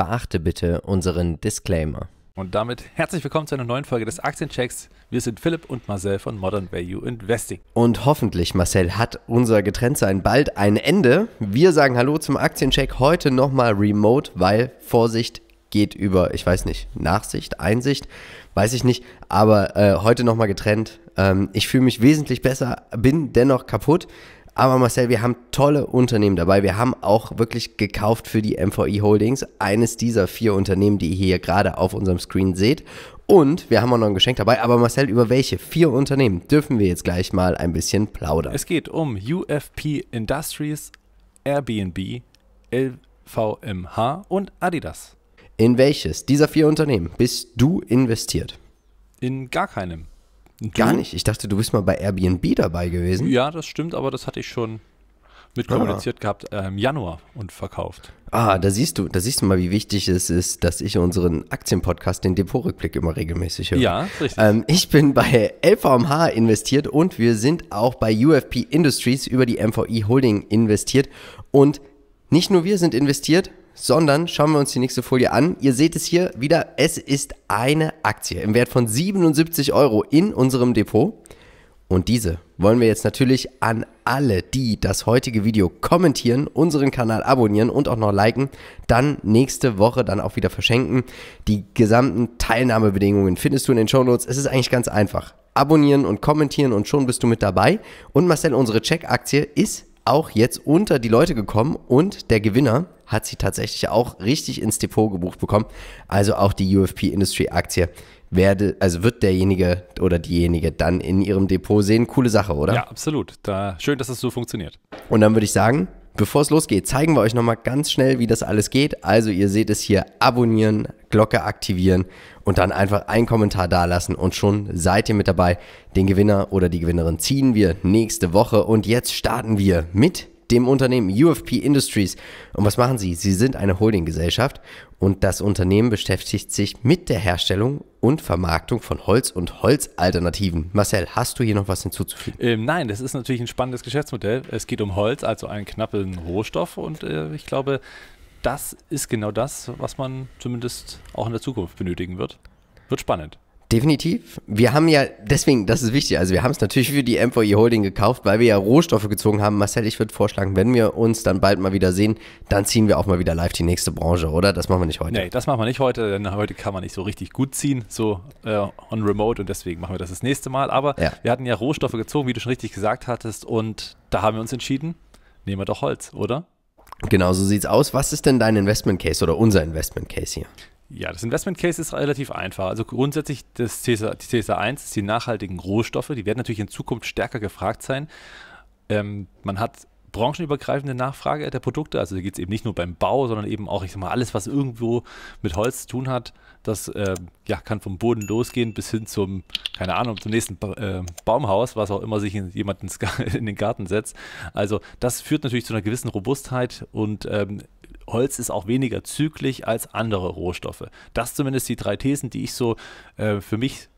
Beachte bitte unseren Disclaimer. Und damit herzlich willkommen zu einer neuen Folge des Aktienchecks. Wir sind Philipp und Marcel von Modern Value Investing. Und hoffentlich, Marcel, hat unser Getrenntsein bald ein Ende. Wir sagen Hallo zum Aktiencheck heute nochmal remote, weil Vorsicht geht über, ich weiß nicht, Nachsicht, Einsicht, weiß ich nicht, aber äh, heute nochmal getrennt. Ähm, ich fühle mich wesentlich besser, bin dennoch kaputt. Aber Marcel, wir haben tolle Unternehmen dabei. Wir haben auch wirklich gekauft für die MVI Holdings eines dieser vier Unternehmen, die ihr hier gerade auf unserem Screen seht. Und wir haben auch noch ein Geschenk dabei. Aber Marcel, über welche vier Unternehmen dürfen wir jetzt gleich mal ein bisschen plaudern? Es geht um UFP Industries, Airbnb, LVMH und Adidas. In welches dieser vier Unternehmen bist du investiert? In gar keinem. Du? Gar nicht. Ich dachte, du bist mal bei Airbnb dabei gewesen. Ja, das stimmt, aber das hatte ich schon mitkommuniziert ah. gehabt äh, im Januar und verkauft. Ah, da siehst du, da siehst du mal, wie wichtig es ist, dass ich unseren Aktienpodcast, den Depotrückblick, immer regelmäßig höre. Ja, richtig. Ähm, ich bin bei LVMH investiert und wir sind auch bei UFP Industries über die MVI Holding investiert. Und nicht nur wir sind investiert, sondern schauen wir uns die nächste Folie an. Ihr seht es hier wieder, es ist eine Aktie im Wert von 77 Euro in unserem Depot. Und diese wollen wir jetzt natürlich an alle, die das heutige Video kommentieren, unseren Kanal abonnieren und auch noch liken, dann nächste Woche dann auch wieder verschenken. Die gesamten Teilnahmebedingungen findest du in den Show Notes. Es ist eigentlich ganz einfach. Abonnieren und kommentieren und schon bist du mit dabei. Und Marcel, unsere Check-Aktie ist auch jetzt unter die Leute gekommen und der Gewinner hat sie tatsächlich auch richtig ins Depot gebucht bekommen. Also auch die UFP Industry Aktie werde, also wird derjenige oder diejenige dann in ihrem Depot sehen. Coole Sache, oder? Ja, absolut. Da, schön, dass es das so funktioniert. Und dann würde ich sagen, Bevor es losgeht, zeigen wir euch nochmal ganz schnell, wie das alles geht. Also ihr seht es hier, abonnieren, Glocke aktivieren und dann einfach einen Kommentar dalassen und schon seid ihr mit dabei. Den Gewinner oder die Gewinnerin ziehen wir nächste Woche und jetzt starten wir mit dem Unternehmen UFP Industries. Und was machen sie? Sie sind eine Holdinggesellschaft und das Unternehmen beschäftigt sich mit der Herstellung und Vermarktung von Holz und Holzalternativen. Marcel, hast du hier noch was hinzuzufügen? Ähm, nein, das ist natürlich ein spannendes Geschäftsmodell. Es geht um Holz, also einen knappen Rohstoff und äh, ich glaube, das ist genau das, was man zumindest auch in der Zukunft benötigen wird. Wird spannend. Definitiv. Wir haben ja, deswegen, das ist wichtig, also wir haben es natürlich für die M4E Holding gekauft, weil wir ja Rohstoffe gezogen haben. Marcel, ich würde vorschlagen, wenn wir uns dann bald mal wieder sehen, dann ziehen wir auch mal wieder live die nächste Branche, oder? Das machen wir nicht heute. Nee, das machen wir nicht heute, denn heute kann man nicht so richtig gut ziehen, so äh, on remote und deswegen machen wir das das nächste Mal. Aber ja. wir hatten ja Rohstoffe gezogen, wie du schon richtig gesagt hattest und da haben wir uns entschieden, nehmen wir doch Holz, oder? Genau, so sieht's aus. Was ist denn dein Investment Case oder unser Investment Case hier? Ja, das Investment Case ist relativ einfach. Also grundsätzlich das CSA, die CSA1 ist die nachhaltigen Rohstoffe. Die werden natürlich in Zukunft stärker gefragt sein. Ähm, man hat branchenübergreifende Nachfrage der Produkte. Also da geht es eben nicht nur beim Bau, sondern eben auch, ich sag mal, alles, was irgendwo mit Holz zu tun hat, das äh, ja, kann vom Boden losgehen bis hin zum, keine Ahnung, zum nächsten ba äh, Baumhaus, was auch immer sich in, jemand in den Garten setzt. Also das führt natürlich zu einer gewissen Robustheit und ähm, Holz ist auch weniger zyklisch als andere Rohstoffe. Das zumindest die drei Thesen, die ich so äh, für mich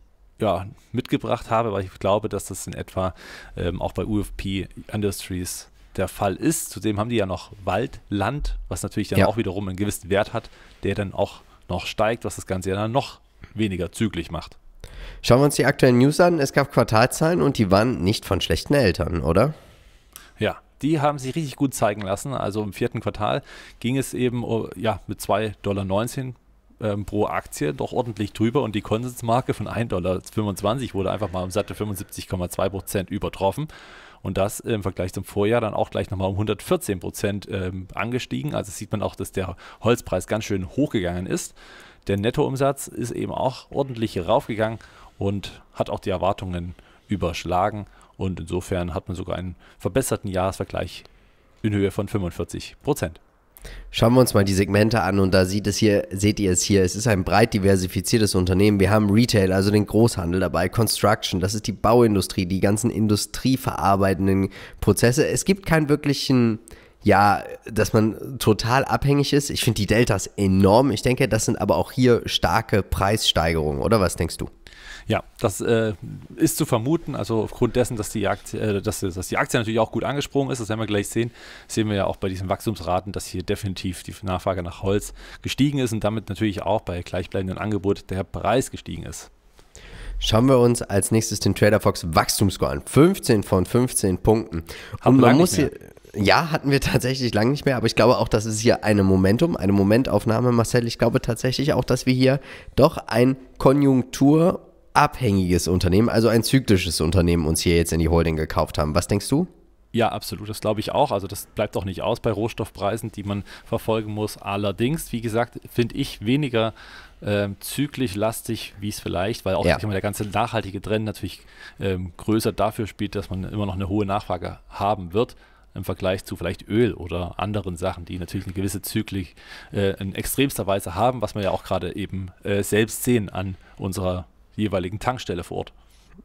ja, mitgebracht habe, weil ich glaube, dass das in etwa ähm, auch bei UFP Industries der Fall ist. Zudem haben die ja noch Wald, Land, was natürlich dann ja. auch wiederum einen gewissen Wert hat, der dann auch noch steigt, was das Ganze ja dann noch weniger zügig macht. Schauen wir uns die aktuellen News an. Es gab Quartalzahlen und die waren nicht von schlechten Eltern, oder? die haben sich richtig gut zeigen lassen. Also im vierten Quartal ging es eben oh, ja, mit 2,19 Dollar ähm, pro Aktie doch ordentlich drüber und die Konsensmarke von 1,25 Dollar wurde einfach mal um satte 75,2 Prozent übertroffen. Und das im Vergleich zum Vorjahr dann auch gleich nochmal um 114 Prozent ähm, angestiegen. Also sieht man auch, dass der Holzpreis ganz schön hochgegangen ist. Der Nettoumsatz ist eben auch ordentlich raufgegangen und hat auch die Erwartungen überschlagen. Und insofern hat man sogar einen verbesserten Jahresvergleich in Höhe von 45 Prozent. Schauen wir uns mal die Segmente an und da sieht es hier, seht ihr es hier, es ist ein breit diversifiziertes Unternehmen. Wir haben Retail, also den Großhandel dabei, Construction, das ist die Bauindustrie, die ganzen industrieverarbeitenden Prozesse. Es gibt keinen wirklichen, ja, dass man total abhängig ist. Ich finde die Deltas enorm. Ich denke, das sind aber auch hier starke Preissteigerungen, oder was denkst du? Ja, das äh, ist zu vermuten, also aufgrund dessen, dass die, Aktie, äh, dass, dass die Aktie natürlich auch gut angesprungen ist, das werden wir gleich sehen, sehen wir ja auch bei diesen Wachstumsraten, dass hier definitiv die Nachfrage nach Holz gestiegen ist und damit natürlich auch bei gleichbleibendem Angebot der Preis gestiegen ist. Schauen wir uns als nächstes den Trader Fox Wachstumsscore an. 15 von 15 Punkten. und man muss hier, ja, hatten wir tatsächlich lange nicht mehr, aber ich glaube auch, dass es hier eine Momentum, eine Momentaufnahme, Marcel. Ich glaube tatsächlich auch, dass wir hier doch ein Konjunktur- abhängiges Unternehmen, also ein zyklisches Unternehmen uns hier jetzt in die Holding gekauft haben. Was denkst du? Ja, absolut. Das glaube ich auch. Also das bleibt auch nicht aus bei Rohstoffpreisen, die man verfolgen muss. Allerdings, wie gesagt, finde ich weniger ähm, zyklisch lastig, wie es vielleicht, weil auch ja. der ganze nachhaltige Trend natürlich ähm, größer dafür spielt, dass man immer noch eine hohe Nachfrage haben wird im Vergleich zu vielleicht Öl oder anderen Sachen, die natürlich eine gewisse Zyklik äh, in extremster Weise haben, was wir ja auch gerade eben äh, selbst sehen an unserer jeweiligen Tankstelle vor Ort.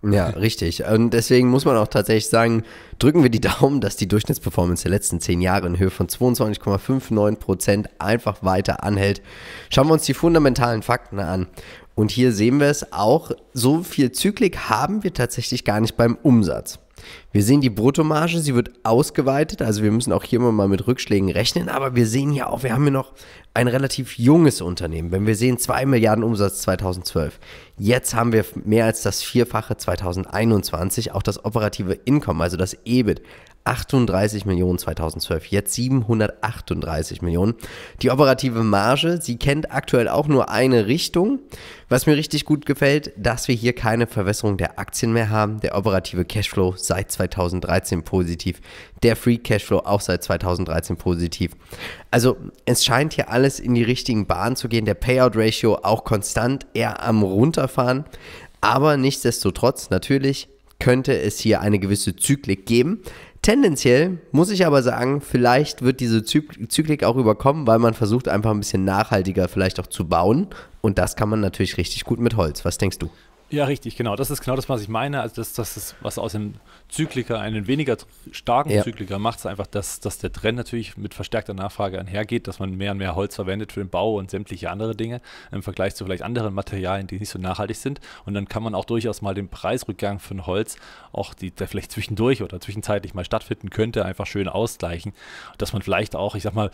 Ja, richtig. Und deswegen muss man auch tatsächlich sagen, drücken wir die Daumen, dass die Durchschnittsperformance der letzten zehn Jahre in Höhe von 22,59 Prozent einfach weiter anhält. Schauen wir uns die fundamentalen Fakten an. Und hier sehen wir es auch, so viel Zyklik haben wir tatsächlich gar nicht beim Umsatz. Wir sehen die Bruttomarge, sie wird ausgeweitet, also wir müssen auch hier immer mal mit Rückschlägen rechnen, aber wir sehen ja auch, wir haben hier noch ein relativ junges Unternehmen. Wenn wir sehen 2 Milliarden Umsatz 2012, jetzt haben wir mehr als das Vierfache 2021, auch das operative Income, also das EBIT, 38 Millionen 2012, jetzt 738 Millionen. Die operative Marge, sie kennt aktuell auch nur eine Richtung. Was mir richtig gut gefällt, dass wir hier keine Verwässerung der Aktien mehr haben. Der operative Cashflow seit 2013 positiv, der Free Cashflow auch seit 2013 positiv. Also es scheint hier alles in die richtigen Bahnen zu gehen. Der Payout Ratio auch konstant eher am runterfahren. Aber nichtsdestotrotz, natürlich könnte es hier eine gewisse Zyklik geben. Tendenziell muss ich aber sagen, vielleicht wird diese Zyklik auch überkommen, weil man versucht einfach ein bisschen nachhaltiger vielleicht auch zu bauen. Und das kann man natürlich richtig gut mit Holz. Was denkst du? Ja, richtig, genau. Das ist genau das, was ich meine. Also das, das ist, was aus dem Zykliker einen weniger starken ja. Zykliker macht, ist einfach, dass, dass der Trend natürlich mit verstärkter Nachfrage einhergeht, dass man mehr und mehr Holz verwendet für den Bau und sämtliche andere Dinge im Vergleich zu vielleicht anderen Materialien, die nicht so nachhaltig sind. Und dann kann man auch durchaus mal den Preisrückgang von Holz, auch die, der vielleicht zwischendurch oder zwischenzeitlich mal stattfinden könnte, einfach schön ausgleichen. Dass man vielleicht auch, ich sag mal,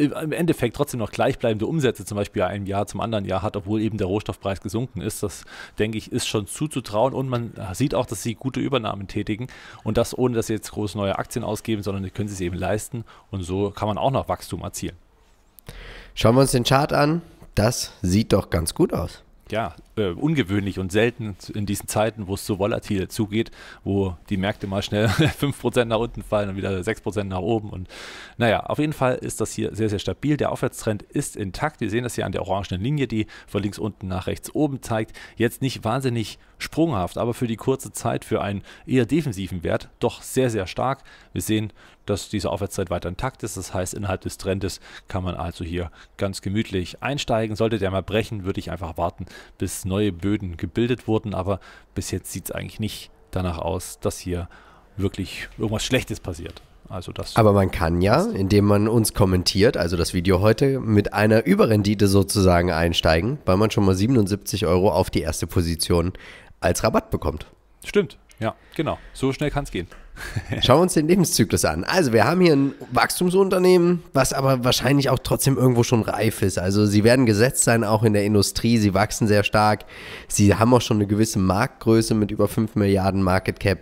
im Endeffekt trotzdem noch gleichbleibende Umsätze zum Beispiel einem Jahr zum anderen Jahr hat, obwohl eben der Rohstoffpreis gesunken ist. Das, denke ich, ist schon zuzutrauen und man sieht auch, dass sie gute Übernahmen tätigen und das ohne, dass sie jetzt große neue Aktien ausgeben, sondern die können sie es eben leisten und so kann man auch noch Wachstum erzielen. Schauen wir uns den Chart an. Das sieht doch ganz gut aus. Ja, äh, ungewöhnlich und selten in diesen Zeiten, wo es so volatil zugeht, wo die Märkte mal schnell 5% nach unten fallen und wieder 6% nach oben. Und naja, auf jeden Fall ist das hier sehr, sehr stabil. Der Aufwärtstrend ist intakt. Wir sehen das hier an der orangenen Linie, die von links unten nach rechts oben zeigt. Jetzt nicht wahnsinnig sprunghaft, aber für die kurze Zeit für einen eher defensiven Wert doch sehr, sehr stark. Wir sehen, dass diese Aufwärtszeit weiter intakt ist. Das heißt, innerhalb des Trendes kann man also hier ganz gemütlich einsteigen. Sollte der mal brechen, würde ich einfach warten, bis dass neue Böden gebildet wurden, aber bis jetzt sieht es eigentlich nicht danach aus, dass hier wirklich irgendwas Schlechtes passiert. Also das Aber man kann ja, indem man uns kommentiert, also das Video heute, mit einer Überrendite sozusagen einsteigen, weil man schon mal 77 Euro auf die erste Position als Rabatt bekommt. Stimmt, ja, genau. So schnell kann es gehen. Schauen wir uns den Lebenszyklus an. Also wir haben hier ein Wachstumsunternehmen, was aber wahrscheinlich auch trotzdem irgendwo schon reif ist. Also sie werden gesetzt sein, auch in der Industrie. Sie wachsen sehr stark. Sie haben auch schon eine gewisse Marktgröße mit über 5 Milliarden Market Cap.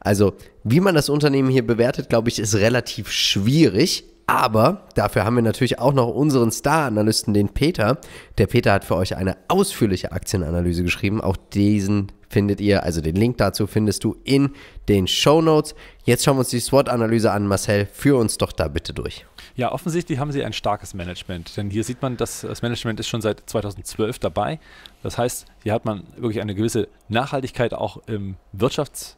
Also wie man das Unternehmen hier bewertet, glaube ich, ist relativ schwierig. Aber dafür haben wir natürlich auch noch unseren Star-Analysten, den Peter. Der Peter hat für euch eine ausführliche Aktienanalyse geschrieben. Auch diesen findet ihr, also den Link dazu findest du in den Show Notes. Jetzt schauen wir uns die SWOT-Analyse an. Marcel, führ uns doch da bitte durch. Ja, offensichtlich haben sie ein starkes Management, denn hier sieht man, dass das Management ist schon seit 2012 dabei. Das heißt, hier hat man wirklich eine gewisse Nachhaltigkeit auch im Wirtschafts-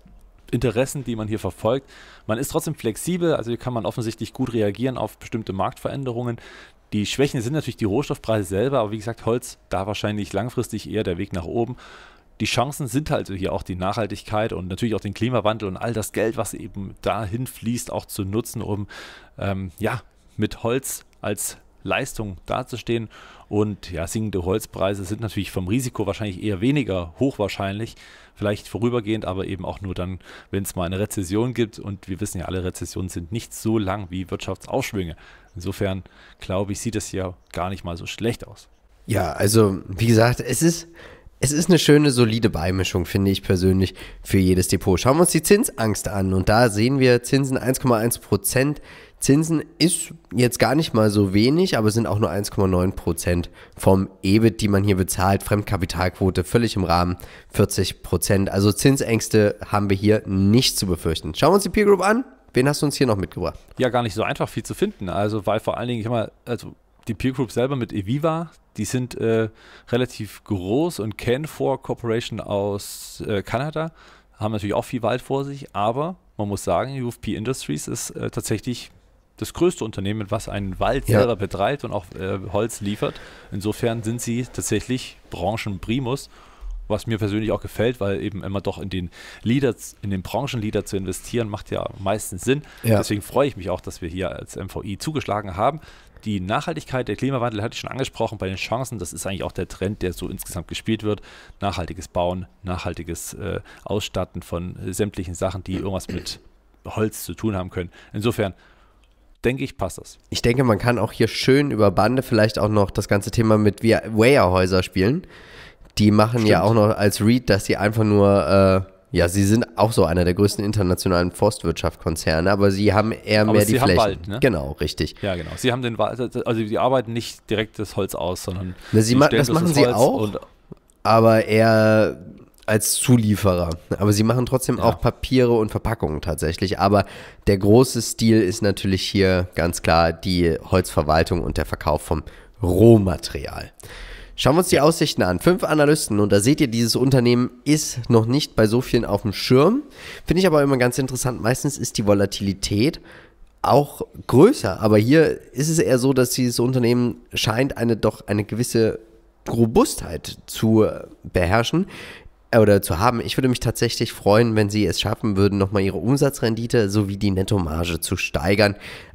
Interessen, die man hier verfolgt. Man ist trotzdem flexibel, also hier kann man offensichtlich gut reagieren auf bestimmte Marktveränderungen. Die Schwächen sind natürlich die Rohstoffpreise selber, aber wie gesagt, Holz da wahrscheinlich langfristig eher der Weg nach oben. Die Chancen sind halt also hier auch die Nachhaltigkeit und natürlich auch den Klimawandel und all das Geld, was eben dahin fließt, auch zu nutzen, um ähm, ja, mit Holz als Leistung dazustehen. Und ja, sinkende Holzpreise sind natürlich vom Risiko wahrscheinlich eher weniger hochwahrscheinlich vielleicht vorübergehend, aber eben auch nur dann, wenn es mal eine Rezession gibt. Und wir wissen ja alle, Rezessionen sind nicht so lang wie Wirtschaftsaufschwünge. Insofern glaube ich, sieht es ja gar nicht mal so schlecht aus. Ja, also wie gesagt, es ist es ist eine schöne, solide Beimischung, finde ich persönlich, für jedes Depot. Schauen wir uns die Zinsangst an und da sehen wir Zinsen 1,1 Prozent. Zinsen ist jetzt gar nicht mal so wenig, aber sind auch nur 1,9 Prozent vom EBIT, die man hier bezahlt. Fremdkapitalquote völlig im Rahmen, 40 Prozent. Also Zinsängste haben wir hier nicht zu befürchten. Schauen wir uns die Peer Group an. Wen hast du uns hier noch mitgebracht? Ja, gar nicht so einfach viel zu finden. Also, weil vor allen Dingen, ich mal, also die Peer Group selber mit Eviva, die sind äh, relativ groß und Can4 Corporation aus äh, Kanada haben natürlich auch viel Wald vor sich, aber man muss sagen, UFP Industries ist äh, tatsächlich das größte Unternehmen, was einen Wald ja. selber betreibt und auch äh, Holz liefert. Insofern sind sie tatsächlich Branchenprimus, was mir persönlich auch gefällt, weil eben immer doch in den Leader, in den Branchenleader zu investieren, macht ja meistens Sinn. Ja. Deswegen freue ich mich auch, dass wir hier als MVI zugeschlagen haben. Die Nachhaltigkeit, der Klimawandel hatte ich schon angesprochen bei den Chancen. Das ist eigentlich auch der Trend, der so insgesamt gespielt wird. Nachhaltiges Bauen, nachhaltiges äh, Ausstatten von äh, sämtlichen Sachen, die irgendwas mit Holz zu tun haben können. Insofern denke ich, passt das. Ich denke, man kann auch hier schön über Bande vielleicht auch noch das ganze Thema mit Weyerhäuser spielen. Die machen Stimmt. ja auch noch als Read, dass sie einfach nur äh, ja, sie sind auch so einer der größten internationalen Forstwirtschaftskonzerne, aber sie haben eher aber mehr sie die haben Flächen. Wald, ne? Genau, richtig. Ja, genau. Sie haben den Wald, also, also sie arbeiten nicht direkt das Holz aus, sondern Na, sie ma das machen sie Holz auch, aber eher als Zulieferer. Aber sie machen trotzdem ja. auch Papiere und Verpackungen tatsächlich. Aber der große Stil ist natürlich hier ganz klar die Holzverwaltung und der Verkauf vom Rohmaterial. Schauen wir uns die Aussichten an. Fünf Analysten und da seht ihr, dieses Unternehmen ist noch nicht bei so vielen auf dem Schirm. Finde ich aber immer ganz interessant. Meistens ist die Volatilität auch größer, aber hier ist es eher so, dass dieses Unternehmen scheint eine doch eine gewisse Robustheit zu beherrschen äh, oder zu haben. Ich würde mich tatsächlich freuen, wenn sie es schaffen würden, nochmal ihre Umsatzrendite sowie die Nettomarge zu steigern.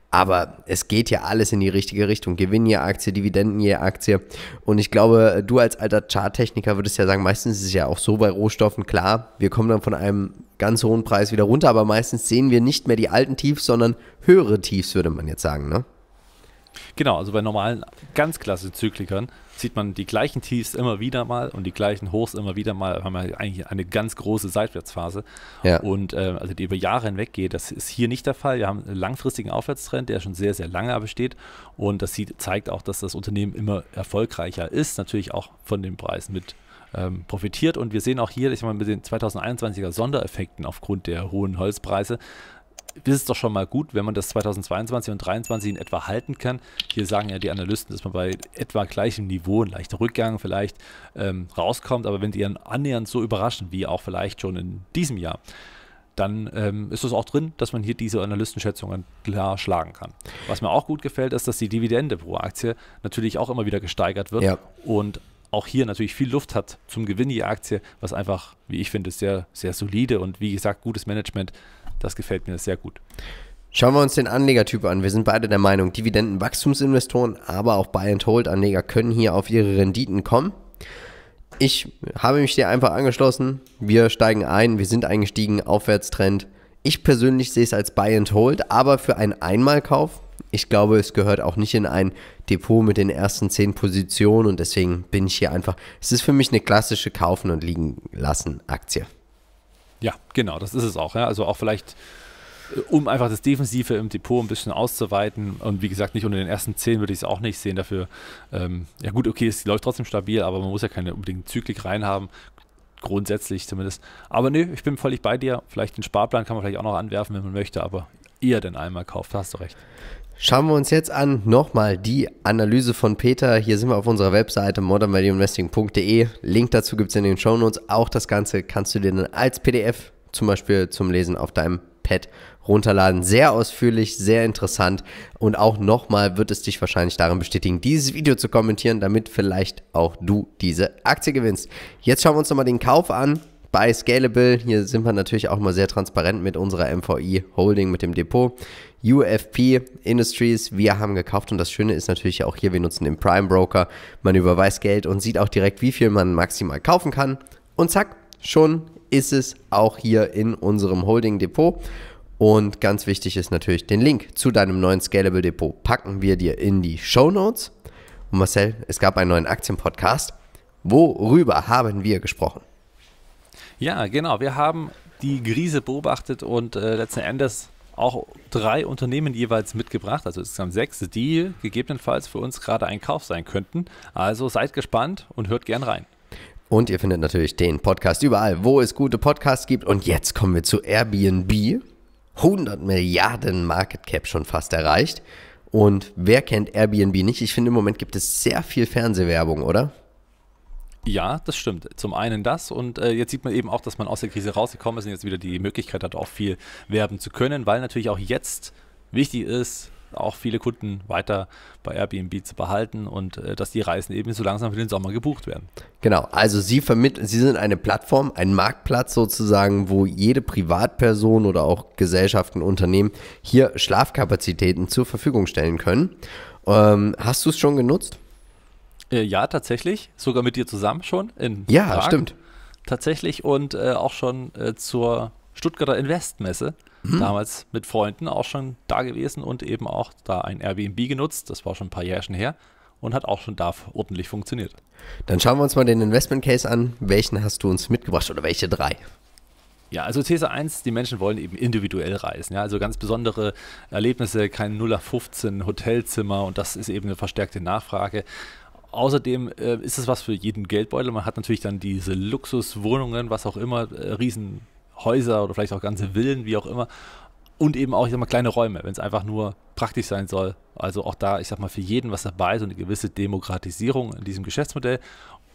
Aber es geht ja alles in die richtige Richtung. Gewinn je Aktie, Dividenden je Aktie. Und ich glaube, du als alter Charttechniker würdest ja sagen, meistens ist es ja auch so bei Rohstoffen klar, wir kommen dann von einem ganz hohen Preis wieder runter, aber meistens sehen wir nicht mehr die alten Tiefs, sondern höhere Tiefs, würde man jetzt sagen, ne? Genau, also bei normalen, ganz klassischen Zyklikern sieht man die gleichen Tiefs immer wieder mal und die gleichen Hochs immer wieder mal. Haben wir eigentlich eine ganz große Seitwärtsphase. Ja. Und äh, also die über Jahre hinweg geht. Das ist hier nicht der Fall. Wir haben einen langfristigen Aufwärtstrend, der schon sehr, sehr lange besteht. Und das sieht, zeigt auch, dass das Unternehmen immer erfolgreicher ist. Natürlich auch von den Preisen mit ähm, profitiert. Und wir sehen auch hier, ich meine, mit den 2021er Sondereffekten aufgrund der hohen Holzpreise ist es doch schon mal gut, wenn man das 2022 und 2023 in etwa halten kann. Hier sagen ja die Analysten, dass man bei etwa gleichem Niveau, ein leichter Rückgang vielleicht ähm, rauskommt, aber wenn die dann annähernd so überraschen, wie auch vielleicht schon in diesem Jahr, dann ähm, ist es auch drin, dass man hier diese Analystenschätzungen klar schlagen kann. Was mir auch gut gefällt, ist, dass die Dividende pro Aktie natürlich auch immer wieder gesteigert wird ja. und auch hier natürlich viel Luft hat zum Gewinn die Aktie, was einfach, wie ich finde, sehr, sehr solide und wie gesagt, gutes Management das gefällt mir sehr gut. Schauen wir uns den Anlegertyp an. Wir sind beide der Meinung, Dividendenwachstumsinvestoren, aber auch Buy-and-Hold-Anleger können hier auf ihre Renditen kommen. Ich habe mich dir einfach angeschlossen. Wir steigen ein. Wir sind eingestiegen. Aufwärtstrend. Ich persönlich sehe es als Buy-and-Hold, aber für einen Einmalkauf. Ich glaube, es gehört auch nicht in ein Depot mit den ersten zehn Positionen und deswegen bin ich hier einfach. Es ist für mich eine klassische Kaufen und Liegen lassen Aktie. Ja, genau, das ist es auch. Ja. Also auch vielleicht, äh, um einfach das Defensive im Depot ein bisschen auszuweiten. Und wie gesagt, nicht unter den ersten zehn würde ich es auch nicht sehen. Dafür, ähm, ja gut, okay, es läuft trotzdem stabil, aber man muss ja keine unbedingt Zyklik reinhaben. Grundsätzlich zumindest. Aber nö, ich bin völlig bei dir. Vielleicht den Sparplan kann man vielleicht auch noch anwerfen, wenn man möchte, aber eher den einmal kauft. Da hast du recht. Schauen wir uns jetzt an nochmal die Analyse von Peter. Hier sind wir auf unserer Webseite modernvalueinvesting.de. Link dazu gibt es in den Show Notes. Auch das Ganze kannst du dir dann als PDF zum Beispiel zum Lesen auf deinem Pad runterladen. Sehr ausführlich, sehr interessant und auch nochmal wird es dich wahrscheinlich darin bestätigen, dieses Video zu kommentieren, damit vielleicht auch du diese Aktie gewinnst. Jetzt schauen wir uns nochmal den Kauf an bei Scalable, hier sind wir natürlich auch mal sehr transparent mit unserer MVI Holding, mit dem Depot. UFP Industries. Wir haben gekauft und das Schöne ist natürlich auch hier, wir nutzen den Prime Broker. Man überweist Geld und sieht auch direkt, wie viel man maximal kaufen kann. Und zack, schon ist es auch hier in unserem Holding Depot. Und ganz wichtig ist natürlich, den Link zu deinem neuen Scalable Depot packen wir dir in die Show Notes. Und Marcel, es gab einen neuen Aktienpodcast. Worüber haben wir gesprochen? Ja, genau. Wir haben die Krise beobachtet und äh, letzten Endes auch drei Unternehmen jeweils mitgebracht, also insgesamt sechs, die gegebenenfalls für uns gerade ein Kauf sein könnten. Also seid gespannt und hört gern rein. Und ihr findet natürlich den Podcast überall, wo es gute Podcasts gibt. Und jetzt kommen wir zu Airbnb. 100 Milliarden Market Cap schon fast erreicht. Und wer kennt Airbnb nicht? Ich finde, im Moment gibt es sehr viel Fernsehwerbung, oder? Ja, das stimmt. Zum einen das und äh, jetzt sieht man eben auch, dass man aus der Krise rausgekommen ist und jetzt wieder die Möglichkeit hat, auch viel werben zu können, weil natürlich auch jetzt wichtig ist, auch viele Kunden weiter bei Airbnb zu behalten und äh, dass die Reisen eben so langsam für den Sommer gebucht werden. Genau, also Sie vermitteln, Sie sind eine Plattform, ein Marktplatz sozusagen, wo jede Privatperson oder auch Gesellschaften, Unternehmen hier Schlafkapazitäten zur Verfügung stellen können. Ähm, hast du es schon genutzt? Äh, ja, tatsächlich. Sogar mit dir zusammen schon in Ja, Prag. stimmt. Tatsächlich und äh, auch schon äh, zur Stuttgarter Investmesse. Hm. Damals mit Freunden auch schon da gewesen und eben auch da ein Airbnb genutzt. Das war schon ein paar Jährchen her und hat auch schon da ordentlich funktioniert. Dann schauen wir uns mal den Investment Case an. Welchen hast du uns mitgebracht oder welche drei? Ja, also These 1, die Menschen wollen eben individuell reisen. Ja? Also ganz besondere Erlebnisse, kein 0 auf 15 Hotelzimmer und das ist eben eine verstärkte Nachfrage. Außerdem äh, ist es was für jeden Geldbeutel. Man hat natürlich dann diese Luxuswohnungen, was auch immer, äh, Riesenhäuser oder vielleicht auch ganze Villen, wie auch immer. Und eben auch, ich sag mal, kleine Räume, wenn es einfach nur praktisch sein soll. Also auch da, ich sag mal, für jeden was dabei, so eine gewisse Demokratisierung in diesem Geschäftsmodell.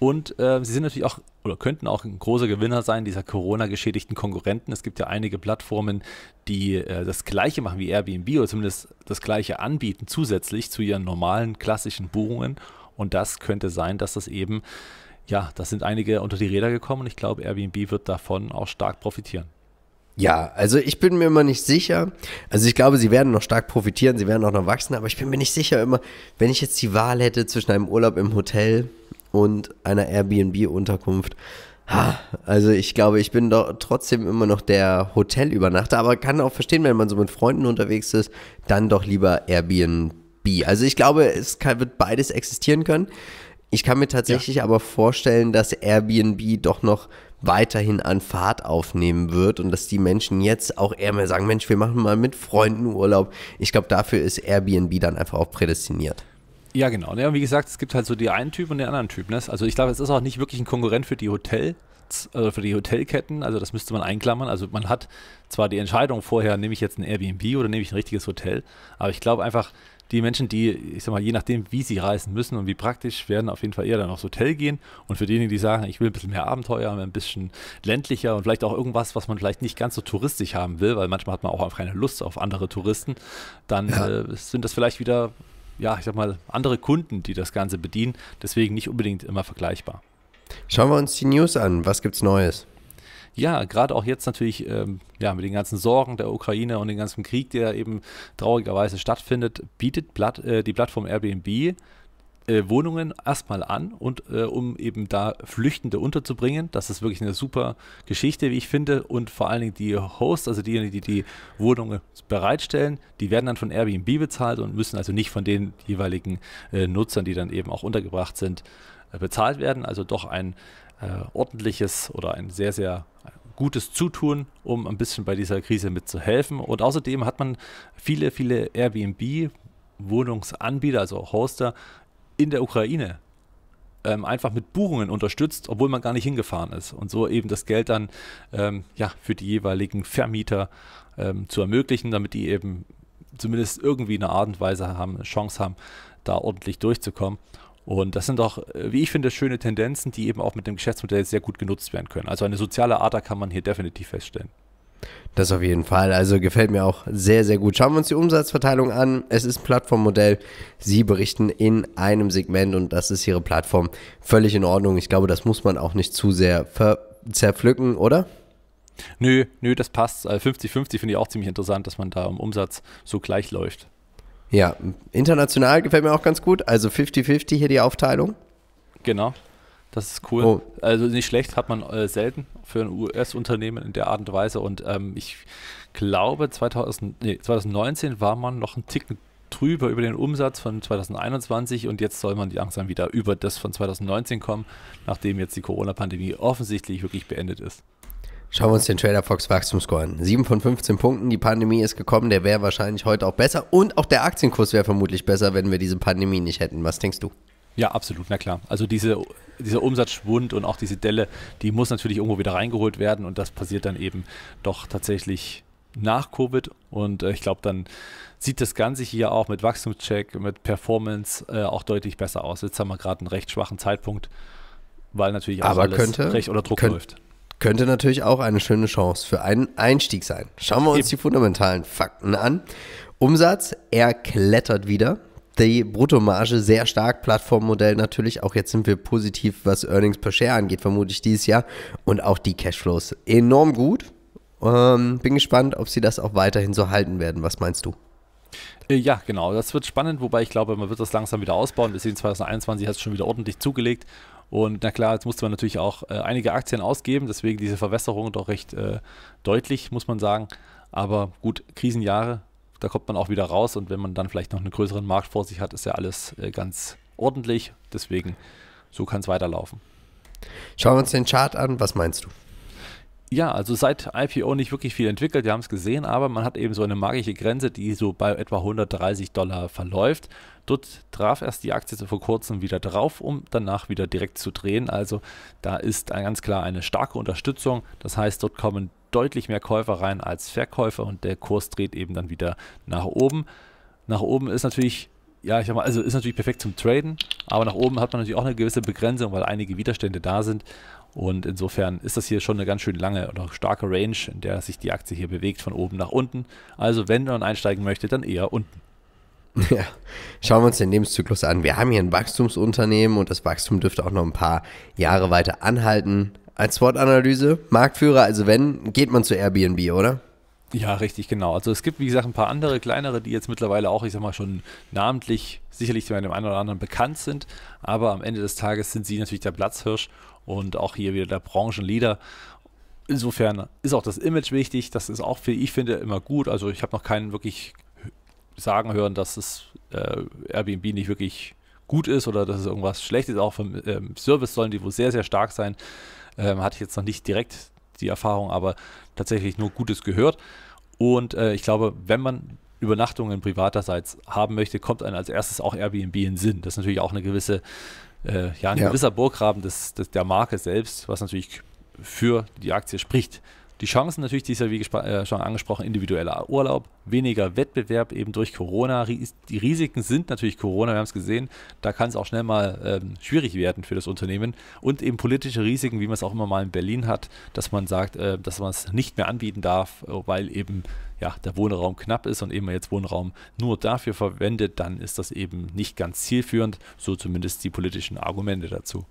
Und äh, sie sind natürlich auch oder könnten auch ein großer Gewinner sein dieser Corona-geschädigten Konkurrenten. Es gibt ja einige Plattformen, die äh, das Gleiche machen wie Airbnb oder zumindest das Gleiche anbieten zusätzlich zu ihren normalen klassischen Buchungen. Und das könnte sein, dass das eben, ja, das sind einige unter die Räder gekommen und ich glaube, Airbnb wird davon auch stark profitieren. Ja, also ich bin mir immer nicht sicher. Also ich glaube, sie werden noch stark profitieren, sie werden auch noch wachsen, aber ich bin mir nicht sicher immer, wenn ich jetzt die Wahl hätte zwischen einem Urlaub im Hotel und einer Airbnb-Unterkunft. Also ich glaube, ich bin doch trotzdem immer noch der Hotelübernachter, aber kann auch verstehen, wenn man so mit Freunden unterwegs ist, dann doch lieber Airbnb B. Also ich glaube, es kann, wird beides existieren können. Ich kann mir tatsächlich ja. aber vorstellen, dass Airbnb doch noch weiterhin an Fahrt aufnehmen wird und dass die Menschen jetzt auch eher mehr sagen, Mensch, wir machen mal mit Freunden Urlaub. Ich glaube, dafür ist Airbnb dann einfach auch prädestiniert. Ja, genau. Ja, wie gesagt, es gibt halt so die einen Typen und den anderen Typen. Ne? Also ich glaube, es ist auch nicht wirklich ein Konkurrent für die Hotel, also für die Hotelketten. Also das müsste man einklammern. Also man hat zwar die Entscheidung vorher, nehme ich jetzt ein Airbnb oder nehme ich ein richtiges Hotel, aber ich glaube einfach, die Menschen, die, ich sag mal, je nachdem, wie sie reisen müssen und wie praktisch, werden auf jeden Fall eher dann aufs Hotel gehen. Und für diejenigen, die sagen, ich will ein bisschen mehr Abenteuer, ein bisschen ländlicher und vielleicht auch irgendwas, was man vielleicht nicht ganz so touristisch haben will, weil manchmal hat man auch keine Lust auf andere Touristen, dann ja. äh, sind das vielleicht wieder, ja, ich sag mal, andere Kunden, die das Ganze bedienen. Deswegen nicht unbedingt immer vergleichbar. Schauen wir uns die News an. Was gibt's Neues? Ja, gerade auch jetzt natürlich ähm, ja, mit den ganzen Sorgen der Ukraine und dem ganzen Krieg, der eben traurigerweise stattfindet, bietet Blatt, äh, die Plattform Airbnb äh, Wohnungen erstmal an und äh, um eben da Flüchtende unterzubringen. Das ist wirklich eine super Geschichte, wie ich finde. Und vor allen Dingen die Hosts, also diejenigen, die die Wohnungen bereitstellen, die werden dann von Airbnb bezahlt und müssen also nicht von den jeweiligen äh, Nutzern, die dann eben auch untergebracht sind, äh, bezahlt werden. Also doch ein äh, ordentliches oder ein sehr, sehr gutes Zutun, um ein bisschen bei dieser Krise mitzuhelfen. Und außerdem hat man viele, viele Airbnb-Wohnungsanbieter, also Hoster, in der Ukraine ähm, einfach mit Buchungen unterstützt, obwohl man gar nicht hingefahren ist. Und so eben das Geld dann ähm, ja, für die jeweiligen Vermieter ähm, zu ermöglichen, damit die eben zumindest irgendwie eine Art und Weise haben, eine Chance haben, da ordentlich durchzukommen. Und das sind auch, äh, wie ich finde, schöne Tendenzen, die eben auch mit dem Geschäftsmodell sehr gut genutzt werden können. Also eine soziale Ader kann man hier definitiv feststellen. Das auf jeden Fall. Also gefällt mir auch sehr, sehr gut. Schauen wir uns die Umsatzverteilung an. Es ist ein Plattformmodell. Sie berichten in einem Segment und das ist Ihre Plattform. Völlig in Ordnung. Ich glaube, das muss man auch nicht zu sehr zerpflücken, oder? Nö, nö, das passt. 50-50 äh, finde ich auch ziemlich interessant, dass man da im Umsatz so gleich läuft. Ja, international gefällt mir auch ganz gut. Also 50-50 hier die Aufteilung. Genau. Das ist cool. Oh. Also nicht schlecht, hat man äh, selten für ein US-Unternehmen in der Art und Weise. Und ähm, ich glaube, 2000, nee, 2019 war man noch ein Ticken drüber über den Umsatz von 2021 und jetzt soll man langsam wieder über das von 2019 kommen, nachdem jetzt die Corona-Pandemie offensichtlich wirklich beendet ist. Schauen wir uns den Trader Fox Wachstumscore an. 7 von 15 Punkten, die Pandemie ist gekommen, der wäre wahrscheinlich heute auch besser und auch der Aktienkurs wäre vermutlich besser, wenn wir diese Pandemie nicht hätten. Was denkst du? Ja, absolut, na klar. Also diese, dieser Umsatzschwund und auch diese Delle, die muss natürlich irgendwo wieder reingeholt werden und das passiert dann eben doch tatsächlich nach Covid und äh, ich glaube, dann sieht das Ganze hier auch mit Wachstumscheck, mit Performance äh, auch deutlich besser aus. Jetzt haben wir gerade einen recht schwachen Zeitpunkt, weil natürlich auch Aber alles könnte, recht oder Druck könnte, läuft könnte natürlich auch eine schöne Chance für einen Einstieg sein. Schauen wir uns die fundamentalen Fakten an. Umsatz, er klettert wieder. Die Bruttomarge sehr stark, Plattformmodell natürlich. Auch jetzt sind wir positiv, was Earnings per Share angeht, vermute ich dieses Jahr. Und auch die Cashflows enorm gut. Ähm, bin gespannt, ob sie das auch weiterhin so halten werden. Was meinst du? Äh, ja, genau. Das wird spannend, wobei ich glaube, man wird das langsam wieder ausbauen. Wir sehen 2021 hat es schon wieder ordentlich zugelegt und na klar, jetzt musste man natürlich auch äh, einige Aktien ausgeben, deswegen diese Verwässerung doch recht äh, deutlich, muss man sagen. Aber gut, Krisenjahre, da kommt man auch wieder raus und wenn man dann vielleicht noch einen größeren Markt vor sich hat, ist ja alles äh, ganz ordentlich. Deswegen, so kann es weiterlaufen. Schauen wir uns den Chart an, was meinst du? Ja, also seit IPO nicht wirklich viel entwickelt, wir haben es gesehen, aber man hat eben so eine magische Grenze, die so bei etwa 130 Dollar verläuft. Dort traf erst die Aktie vor kurzem wieder drauf, um danach wieder direkt zu drehen. Also da ist ganz klar eine starke Unterstützung. Das heißt, dort kommen deutlich mehr Käufer rein als Verkäufer und der Kurs dreht eben dann wieder nach oben. Nach oben ist natürlich ja, ich sag mal, also ist natürlich perfekt zum Traden, aber nach oben hat man natürlich auch eine gewisse Begrenzung, weil einige Widerstände da sind. Und insofern ist das hier schon eine ganz schön lange oder starke Range, in der sich die Aktie hier bewegt, von oben nach unten. Also wenn man einsteigen möchte, dann eher unten. Ja, schauen wir uns den Lebenszyklus an. Wir haben hier ein Wachstumsunternehmen und das Wachstum dürfte auch noch ein paar Jahre weiter anhalten. Als Wortanalyse, Marktführer, also wenn, geht man zu Airbnb, oder? Ja, richtig, genau. Also es gibt, wie gesagt, ein paar andere, kleinere, die jetzt mittlerweile auch, ich sag mal, schon namentlich sicherlich bei dem einen oder anderen bekannt sind. Aber am Ende des Tages sind sie natürlich der Platzhirsch und auch hier wieder der Branchenleader. Insofern ist auch das Image wichtig. Das ist auch für ich finde immer gut. Also ich habe noch keinen wirklich sagen hören, dass es äh, Airbnb nicht wirklich gut ist oder dass es irgendwas schlecht ist. Auch vom ähm, Service sollen die wohl sehr, sehr stark sein. Ähm, hatte ich jetzt noch nicht direkt die Erfahrung, aber tatsächlich nur Gutes gehört. Und äh, ich glaube, wenn man Übernachtungen privaterseits haben möchte, kommt einem als erstes auch Airbnb in Sinn. Das ist natürlich auch eine gewisse äh, ja, ein ja. gewisser Burggraben des, des, der Marke selbst, was natürlich für die Aktie spricht. Die Chancen natürlich, die ist ja wie äh, schon angesprochen, individueller Urlaub, weniger Wettbewerb eben durch Corona. die Risiken sind natürlich Corona, wir haben es gesehen. Da kann es auch schnell mal ähm, schwierig werden für das Unternehmen. Und eben politische Risiken, wie man es auch immer mal in Berlin hat, dass man sagt, äh, dass man es nicht mehr anbieten darf, äh, weil eben ja, der Wohnraum knapp ist und eben jetzt Wohnraum nur dafür verwendet, dann ist das eben nicht ganz zielführend, so zumindest die politischen Argumente dazu.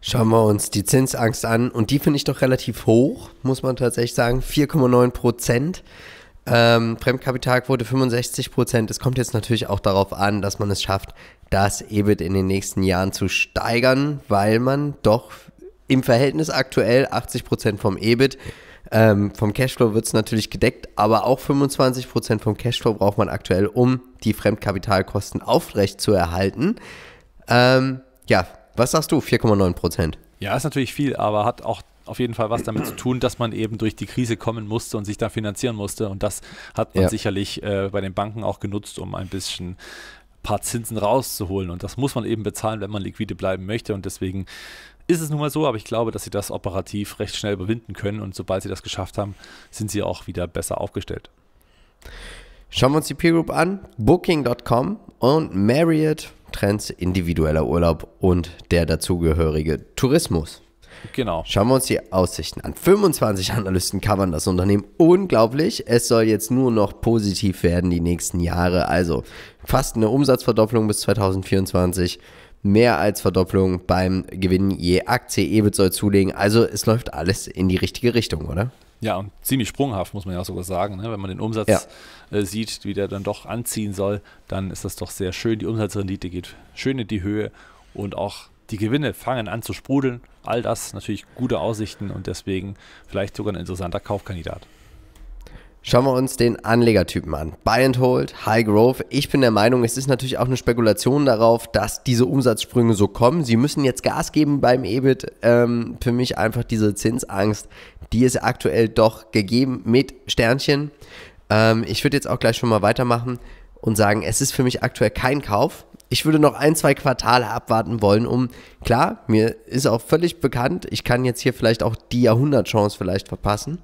Schauen wir uns die Zinsangst an und die finde ich doch relativ hoch, muss man tatsächlich sagen. 4,9 Prozent. Ähm, Fremdkapitalquote 65 Prozent. Es kommt jetzt natürlich auch darauf an, dass man es schafft, das EBIT in den nächsten Jahren zu steigern, weil man doch im Verhältnis aktuell 80 Prozent vom EBIT, ähm, vom Cashflow wird es natürlich gedeckt, aber auch 25 Prozent vom Cashflow braucht man aktuell, um die Fremdkapitalkosten aufrecht zu erhalten. Ähm, ja, was sagst du, 4,9 Prozent? Ja, ist natürlich viel, aber hat auch auf jeden Fall was damit zu tun, dass man eben durch die Krise kommen musste und sich da finanzieren musste. Und das hat man ja. sicherlich äh, bei den Banken auch genutzt, um ein bisschen paar Zinsen rauszuholen. Und das muss man eben bezahlen, wenn man liquide bleiben möchte. Und deswegen ist es nun mal so, aber ich glaube, dass sie das operativ recht schnell überwinden können. Und sobald sie das geschafft haben, sind sie auch wieder besser aufgestellt. Schauen wir uns die Peer Group an. Booking.com und Marriott Trends, individueller Urlaub und der dazugehörige Tourismus. Genau. Schauen wir uns die Aussichten an. 25 Analysten covern das Unternehmen. Unglaublich. Es soll jetzt nur noch positiv werden die nächsten Jahre. Also fast eine Umsatzverdopplung bis 2024. Mehr als Verdopplung beim Gewinn je Aktie. EBIT soll zulegen. Also es läuft alles in die richtige Richtung, oder? Ja, und ziemlich sprunghaft, muss man ja sogar sagen. Ne? Wenn man den Umsatz ja. Äh, sieht, wie der dann doch anziehen soll, dann ist das doch sehr schön. Die Umsatzrendite geht schön in die Höhe und auch die Gewinne fangen an zu sprudeln. All das natürlich gute Aussichten und deswegen vielleicht sogar ein interessanter Kaufkandidat. Schauen wir uns den Anlegertypen an. Buy and Hold, High Growth. Ich bin der Meinung, es ist natürlich auch eine Spekulation darauf, dass diese Umsatzsprünge so kommen. Sie müssen jetzt Gas geben beim EBIT. Ähm, für mich einfach diese Zinsangst, die ist aktuell doch gegeben mit Sternchen. Ähm, ich würde jetzt auch gleich schon mal weitermachen und sagen, es ist für mich aktuell kein Kauf. Ich würde noch ein, zwei Quartale abwarten wollen, um, klar, mir ist auch völlig bekannt, ich kann jetzt hier vielleicht auch die Jahrhundertchance vielleicht verpassen.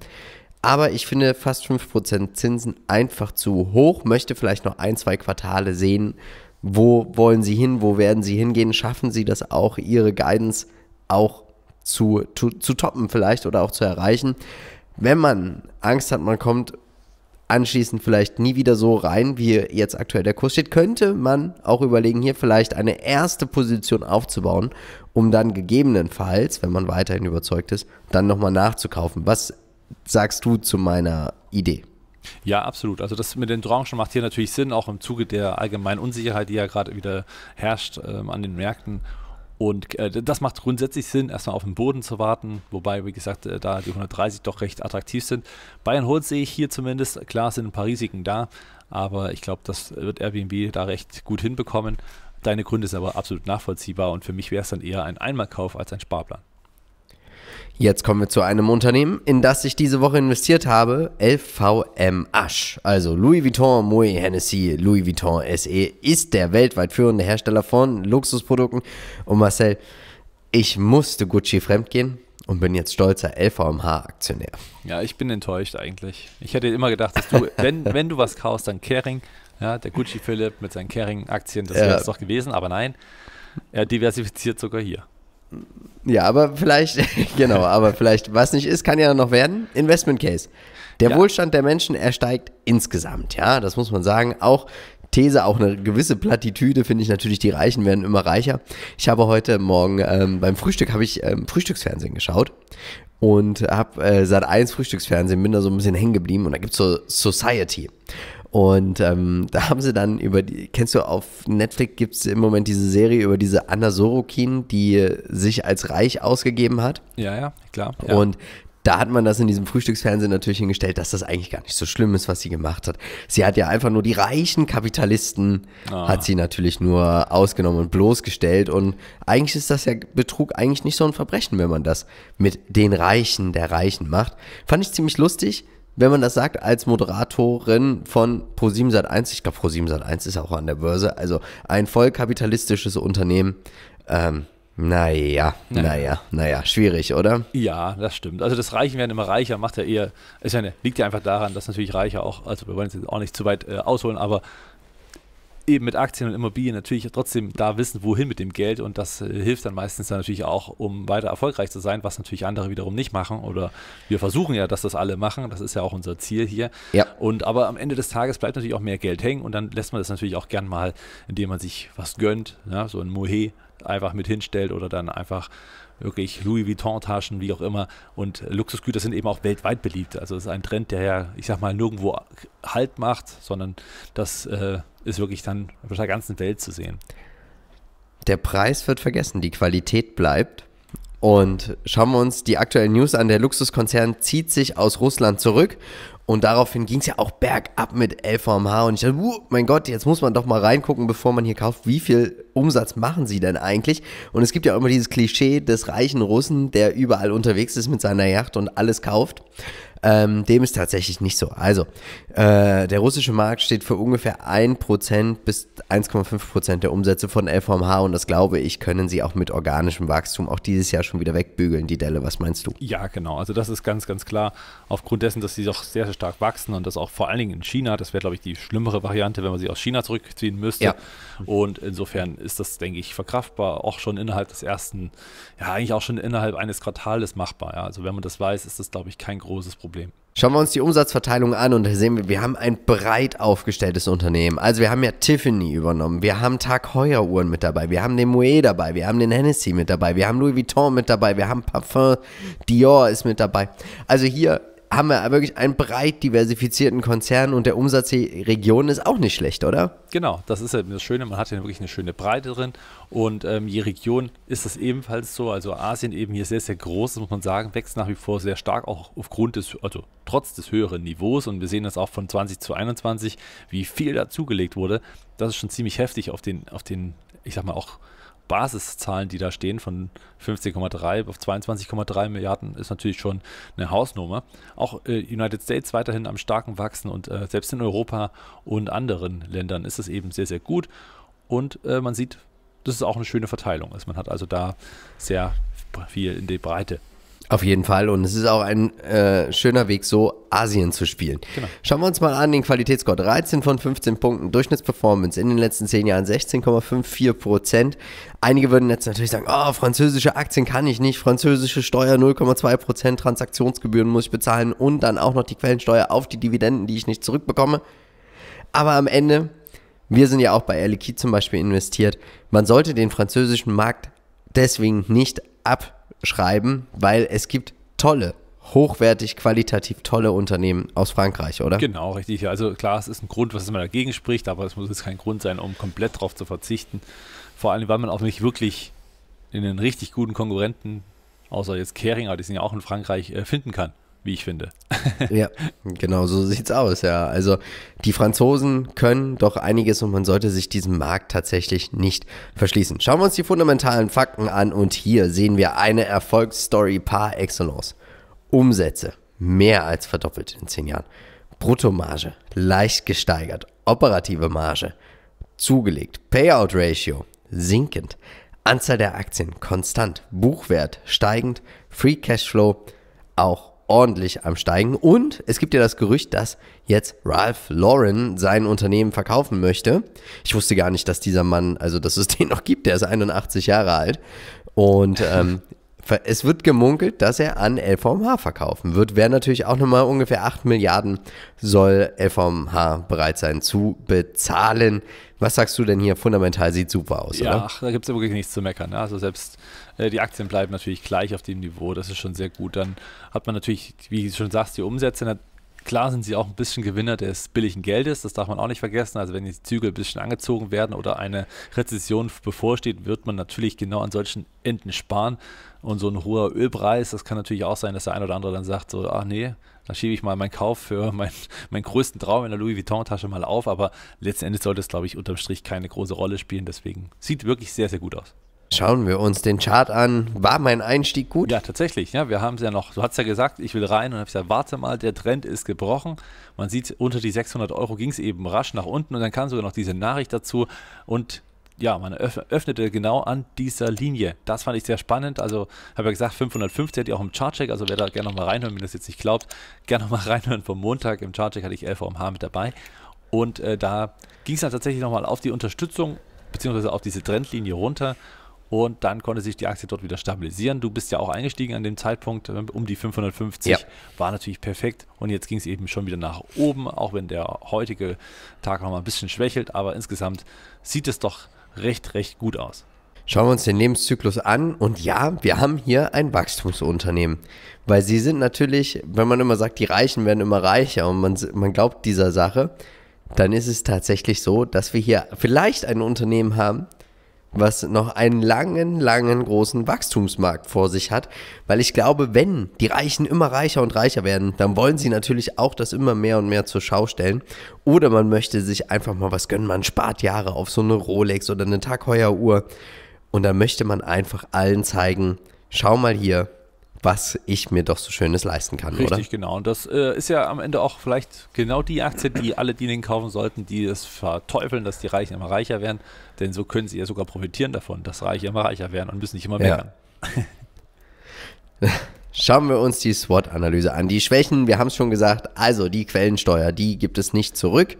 Aber ich finde fast 5% Zinsen einfach zu hoch, möchte vielleicht noch ein, zwei Quartale sehen. Wo wollen Sie hin? Wo werden Sie hingehen? Schaffen Sie das auch, Ihre Guidance auch zu, zu, zu toppen vielleicht oder auch zu erreichen? Wenn man Angst hat, man kommt anschließend vielleicht nie wieder so rein, wie jetzt aktuell der Kurs steht, könnte man auch überlegen, hier vielleicht eine erste Position aufzubauen, um dann gegebenenfalls, wenn man weiterhin überzeugt ist, dann nochmal nachzukaufen. Was sagst du zu meiner Idee? Ja, absolut. Also das mit den Tranchen macht hier natürlich Sinn, auch im Zuge der allgemeinen Unsicherheit, die ja gerade wieder herrscht ähm, an den Märkten. Und äh, das macht grundsätzlich Sinn, erstmal auf den Boden zu warten, wobei, wie gesagt, äh, da die 130 doch recht attraktiv sind. Bayern Holt sehe ich hier zumindest, klar sind ein paar Risiken da, aber ich glaube, das wird Airbnb da recht gut hinbekommen. Deine Gründe sind aber absolut nachvollziehbar und für mich wäre es dann eher ein Einmalkauf als ein Sparplan. Jetzt kommen wir zu einem Unternehmen, in das ich diese Woche investiert habe, LVM Asch. Also Louis Vuitton Moe Hennessy Louis Vuitton SE ist der weltweit führende Hersteller von Luxusprodukten. Und Marcel, ich musste Gucci fremdgehen und bin jetzt stolzer LVMH-Aktionär. Ja, ich bin enttäuscht eigentlich. Ich hätte immer gedacht, dass du, wenn, wenn du was kaufst, dann Kering. Ja, der Gucci Philipp mit seinen Kering-Aktien, das wäre es ja. doch gewesen, aber nein, er diversifiziert sogar hier. Ja, aber vielleicht, genau, aber vielleicht, was nicht ist, kann ja noch werden. Investment Case. Der ja. Wohlstand der Menschen, ersteigt insgesamt, ja, das muss man sagen. Auch These, auch eine gewisse Plattitüde, finde ich natürlich, die Reichen werden immer reicher. Ich habe heute Morgen ähm, beim Frühstück, habe ich ähm, Frühstücksfernsehen geschaut und habe äh, seit eins Frühstücksfernsehen, bin da so ein bisschen hängen geblieben und da gibt es so Society. Und ähm, da haben sie dann über die, kennst du, auf Netflix gibt es im Moment diese Serie über diese Anna Sorokin, die sich als reich ausgegeben hat. Ja, ja, klar. Ja. Und da hat man das in diesem Frühstücksfernsehen natürlich hingestellt, dass das eigentlich gar nicht so schlimm ist, was sie gemacht hat. Sie hat ja einfach nur die reichen Kapitalisten, ah. hat sie natürlich nur ausgenommen und bloßgestellt. Und eigentlich ist das ja Betrug eigentlich nicht so ein Verbrechen, wenn man das mit den Reichen der Reichen macht. Fand ich ziemlich lustig wenn man das sagt als Moderatorin von Pro7 Sat1, ich glaube Pro7 Sat1 ist auch an der Börse, also ein vollkapitalistisches Unternehmen, ähm, naja, naja, naja, schwierig, oder? Ja, das stimmt. Also das Reichen werden immer reicher, macht ja eher, ist ja eine, liegt ja einfach daran, dass natürlich Reiche auch, also wir wollen jetzt auch nicht zu weit äh, ausholen, aber eben mit Aktien und Immobilien natürlich trotzdem da wissen, wohin mit dem Geld und das äh, hilft dann meistens dann natürlich auch, um weiter erfolgreich zu sein, was natürlich andere wiederum nicht machen oder wir versuchen ja, dass das alle machen, das ist ja auch unser Ziel hier. Ja. Und aber am Ende des Tages bleibt natürlich auch mehr Geld hängen und dann lässt man das natürlich auch gern mal, indem man sich was gönnt, ja, so ein Mohe einfach mit hinstellt oder dann einfach wirklich Louis Vuitton-Taschen, wie auch immer. Und Luxusgüter sind eben auch weltweit beliebt. Also es ist ein Trend, der ja, ich sag mal, nirgendwo Halt macht, sondern das äh, ist wirklich dann auf der ganzen Welt zu sehen. Der Preis wird vergessen, die Qualität bleibt. Und schauen wir uns die aktuellen News an. Der Luxuskonzern zieht sich aus Russland zurück. Und daraufhin ging es ja auch bergab mit LVMH. Und ich dachte, uh, mein Gott, jetzt muss man doch mal reingucken, bevor man hier kauft, wie viel Umsatz machen sie denn eigentlich? Und es gibt ja auch immer dieses Klischee des reichen Russen, der überall unterwegs ist mit seiner Yacht und alles kauft. Ähm, dem ist tatsächlich nicht so. Also, äh, der russische Markt steht für ungefähr 1% bis 1,5% der Umsätze von LVMH und das glaube ich, können sie auch mit organischem Wachstum auch dieses Jahr schon wieder wegbügeln, die Delle. Was meinst du? Ja, genau. Also, das ist ganz, ganz klar. Aufgrund dessen, dass sie doch sehr, sehr stark wachsen und das auch vor allen Dingen in China, das wäre, glaube ich, die schlimmere Variante, wenn man sie aus China zurückziehen müsste. Ja. Und insofern ist das, denke ich, verkraftbar, auch schon innerhalb des ersten, ja, eigentlich auch schon innerhalb eines Quartales machbar. Ja. Also, wenn man das weiß, ist das, glaube ich, kein großes Problem. Problem. Schauen wir uns die Umsatzverteilung an und da sehen wir, wir haben ein breit aufgestelltes Unternehmen. Also wir haben ja Tiffany übernommen, wir haben Tag Heuer Uhren mit dabei, wir haben den Moet dabei, wir haben den Hennessy mit dabei, wir haben Louis Vuitton mit dabei, wir haben Parfum, Dior ist mit dabei. Also hier haben wir wirklich einen breit diversifizierten Konzern und der Umsatz der Region ist auch nicht schlecht, oder? Genau, das ist ja das Schöne, man hat ja wirklich eine schöne Breite drin und ähm, je Region ist das ebenfalls so, also Asien eben hier sehr, sehr groß, muss man sagen, wächst nach wie vor sehr stark, auch aufgrund des, also trotz des höheren Niveaus und wir sehen das auch von 20 zu 21, wie viel dazugelegt wurde, das ist schon ziemlich heftig auf den, auf den, ich sag mal auch Basiszahlen, die da stehen, von 15,3 auf 22,3 Milliarden, ist natürlich schon eine Hausnummer. Auch äh, United States weiterhin am starken Wachsen und äh, selbst in Europa und anderen Ländern ist es eben sehr, sehr gut. Und äh, man sieht, dass es auch eine schöne Verteilung ist. Man hat also da sehr viel in die Breite. Auf jeden Fall. Und es ist auch ein äh, schöner Weg, so Asien zu spielen. Genau. Schauen wir uns mal an den Qualitätsscore. 13 von 15 Punkten, Durchschnittsperformance in den letzten 10 Jahren 16,54 Prozent. Einige würden jetzt natürlich sagen, oh, französische Aktien kann ich nicht, französische Steuer 0,2 Prozent, Transaktionsgebühren muss ich bezahlen und dann auch noch die Quellensteuer auf die Dividenden, die ich nicht zurückbekomme. Aber am Ende, wir sind ja auch bei Air Liquide zum Beispiel investiert, man sollte den französischen Markt deswegen nicht abschließen schreiben, weil es gibt tolle hochwertig, qualitativ tolle Unternehmen aus Frankreich, oder? Genau, richtig. Also klar, es ist ein Grund, was man dagegen spricht, aber es muss jetzt kein Grund sein, um komplett darauf zu verzichten. Vor allem, weil man auch nicht wirklich in den richtig guten Konkurrenten, außer jetzt Kering, aber die sind ja auch in Frankreich, äh, finden kann wie ich finde. ja, genau, so sieht's aus, ja. Also die Franzosen können doch einiges und man sollte sich diesem Markt tatsächlich nicht verschließen. Schauen wir uns die fundamentalen Fakten an und hier sehen wir eine Erfolgsstory par excellence. Umsätze mehr als verdoppelt in zehn Jahren. Bruttomarge leicht gesteigert. Operative Marge zugelegt. Payout Ratio sinkend. Anzahl der Aktien konstant. Buchwert steigend. Free Cashflow auch ordentlich am Steigen. Und es gibt ja das Gerücht, dass jetzt Ralph Lauren sein Unternehmen verkaufen möchte. Ich wusste gar nicht, dass dieser Mann, also dass es den noch gibt, der ist 81 Jahre alt. Und ähm, es wird gemunkelt, dass er an LVMH verkaufen wird. Wäre natürlich auch nochmal ungefähr 8 Milliarden soll LVMH bereit sein zu bezahlen. Was sagst du denn hier? Fundamental sieht super aus, ja, oder? Ja, da gibt es ja wirklich nichts zu meckern. Ne? Also selbst äh, die Aktien bleiben natürlich gleich auf dem Niveau, das ist schon sehr gut. Dann hat man natürlich, wie du schon sagst, die Umsätze. Klar sind sie auch ein bisschen Gewinner des billigen Geldes, das darf man auch nicht vergessen. Also wenn die Zügel ein bisschen angezogen werden oder eine Rezession bevorsteht, wird man natürlich genau an solchen Enden sparen. Und so ein hoher Ölpreis, das kann natürlich auch sein, dass der ein oder andere dann sagt, so, ach nee, da schiebe ich mal meinen Kauf für meinen, meinen größten Traum in der Louis Vuitton-Tasche mal auf. Aber letzten Endes sollte es, glaube ich, unterm Strich keine große Rolle spielen. Deswegen sieht wirklich sehr, sehr gut aus. Schauen wir uns den Chart an. War mein Einstieg gut? Ja, tatsächlich. Ja, wir haben es ja noch, du hast ja gesagt, ich will rein und habe gesagt, warte mal, der Trend ist gebrochen. Man sieht, unter die 600 Euro ging es eben rasch nach unten und dann kam sogar noch diese Nachricht dazu und ja, man öffnete genau an dieser Linie. Das fand ich sehr spannend. Also habe ja gesagt, 550 hatte ich auch im Chartcheck. Also wer da gerne nochmal reinhören, wenn das jetzt nicht glaubt, gerne nochmal reinhören vom Montag. Im Chartcheck hatte ich LVMH mit dabei. Und äh, da ging es dann tatsächlich nochmal auf die Unterstützung beziehungsweise auf diese Trendlinie runter und dann konnte sich die Aktie dort wieder stabilisieren. Du bist ja auch eingestiegen an dem Zeitpunkt ähm, um die 550, ja. war natürlich perfekt und jetzt ging es eben schon wieder nach oben, auch wenn der heutige Tag noch mal ein bisschen schwächelt, aber insgesamt sieht es doch recht, recht gut aus. Schauen wir uns den Lebenszyklus an und ja, wir haben hier ein Wachstumsunternehmen, weil sie sind natürlich, wenn man immer sagt, die Reichen werden immer reicher und man, man glaubt dieser Sache, dann ist es tatsächlich so, dass wir hier vielleicht ein Unternehmen haben, was noch einen langen, langen, großen Wachstumsmarkt vor sich hat, weil ich glaube, wenn die Reichen immer reicher und reicher werden, dann wollen sie natürlich auch das immer mehr und mehr zur Schau stellen. Oder man möchte sich einfach mal was gönnen, man spart Jahre auf so eine Rolex oder eine Tag Uhr und dann möchte man einfach allen zeigen, schau mal hier, was ich mir doch so Schönes leisten kann, Richtig, oder? Richtig, genau. Und das äh, ist ja am Ende auch vielleicht genau die Aktie, die alle diejenigen kaufen sollten, die es verteufeln, dass die Reichen immer reicher werden. Denn so können sie ja sogar profitieren davon, dass Reiche immer reicher werden und müssen nicht immer mehr. Ja. Schauen wir uns die SWOT-Analyse an. Die Schwächen, wir haben es schon gesagt, also die Quellensteuer, die gibt es nicht zurück.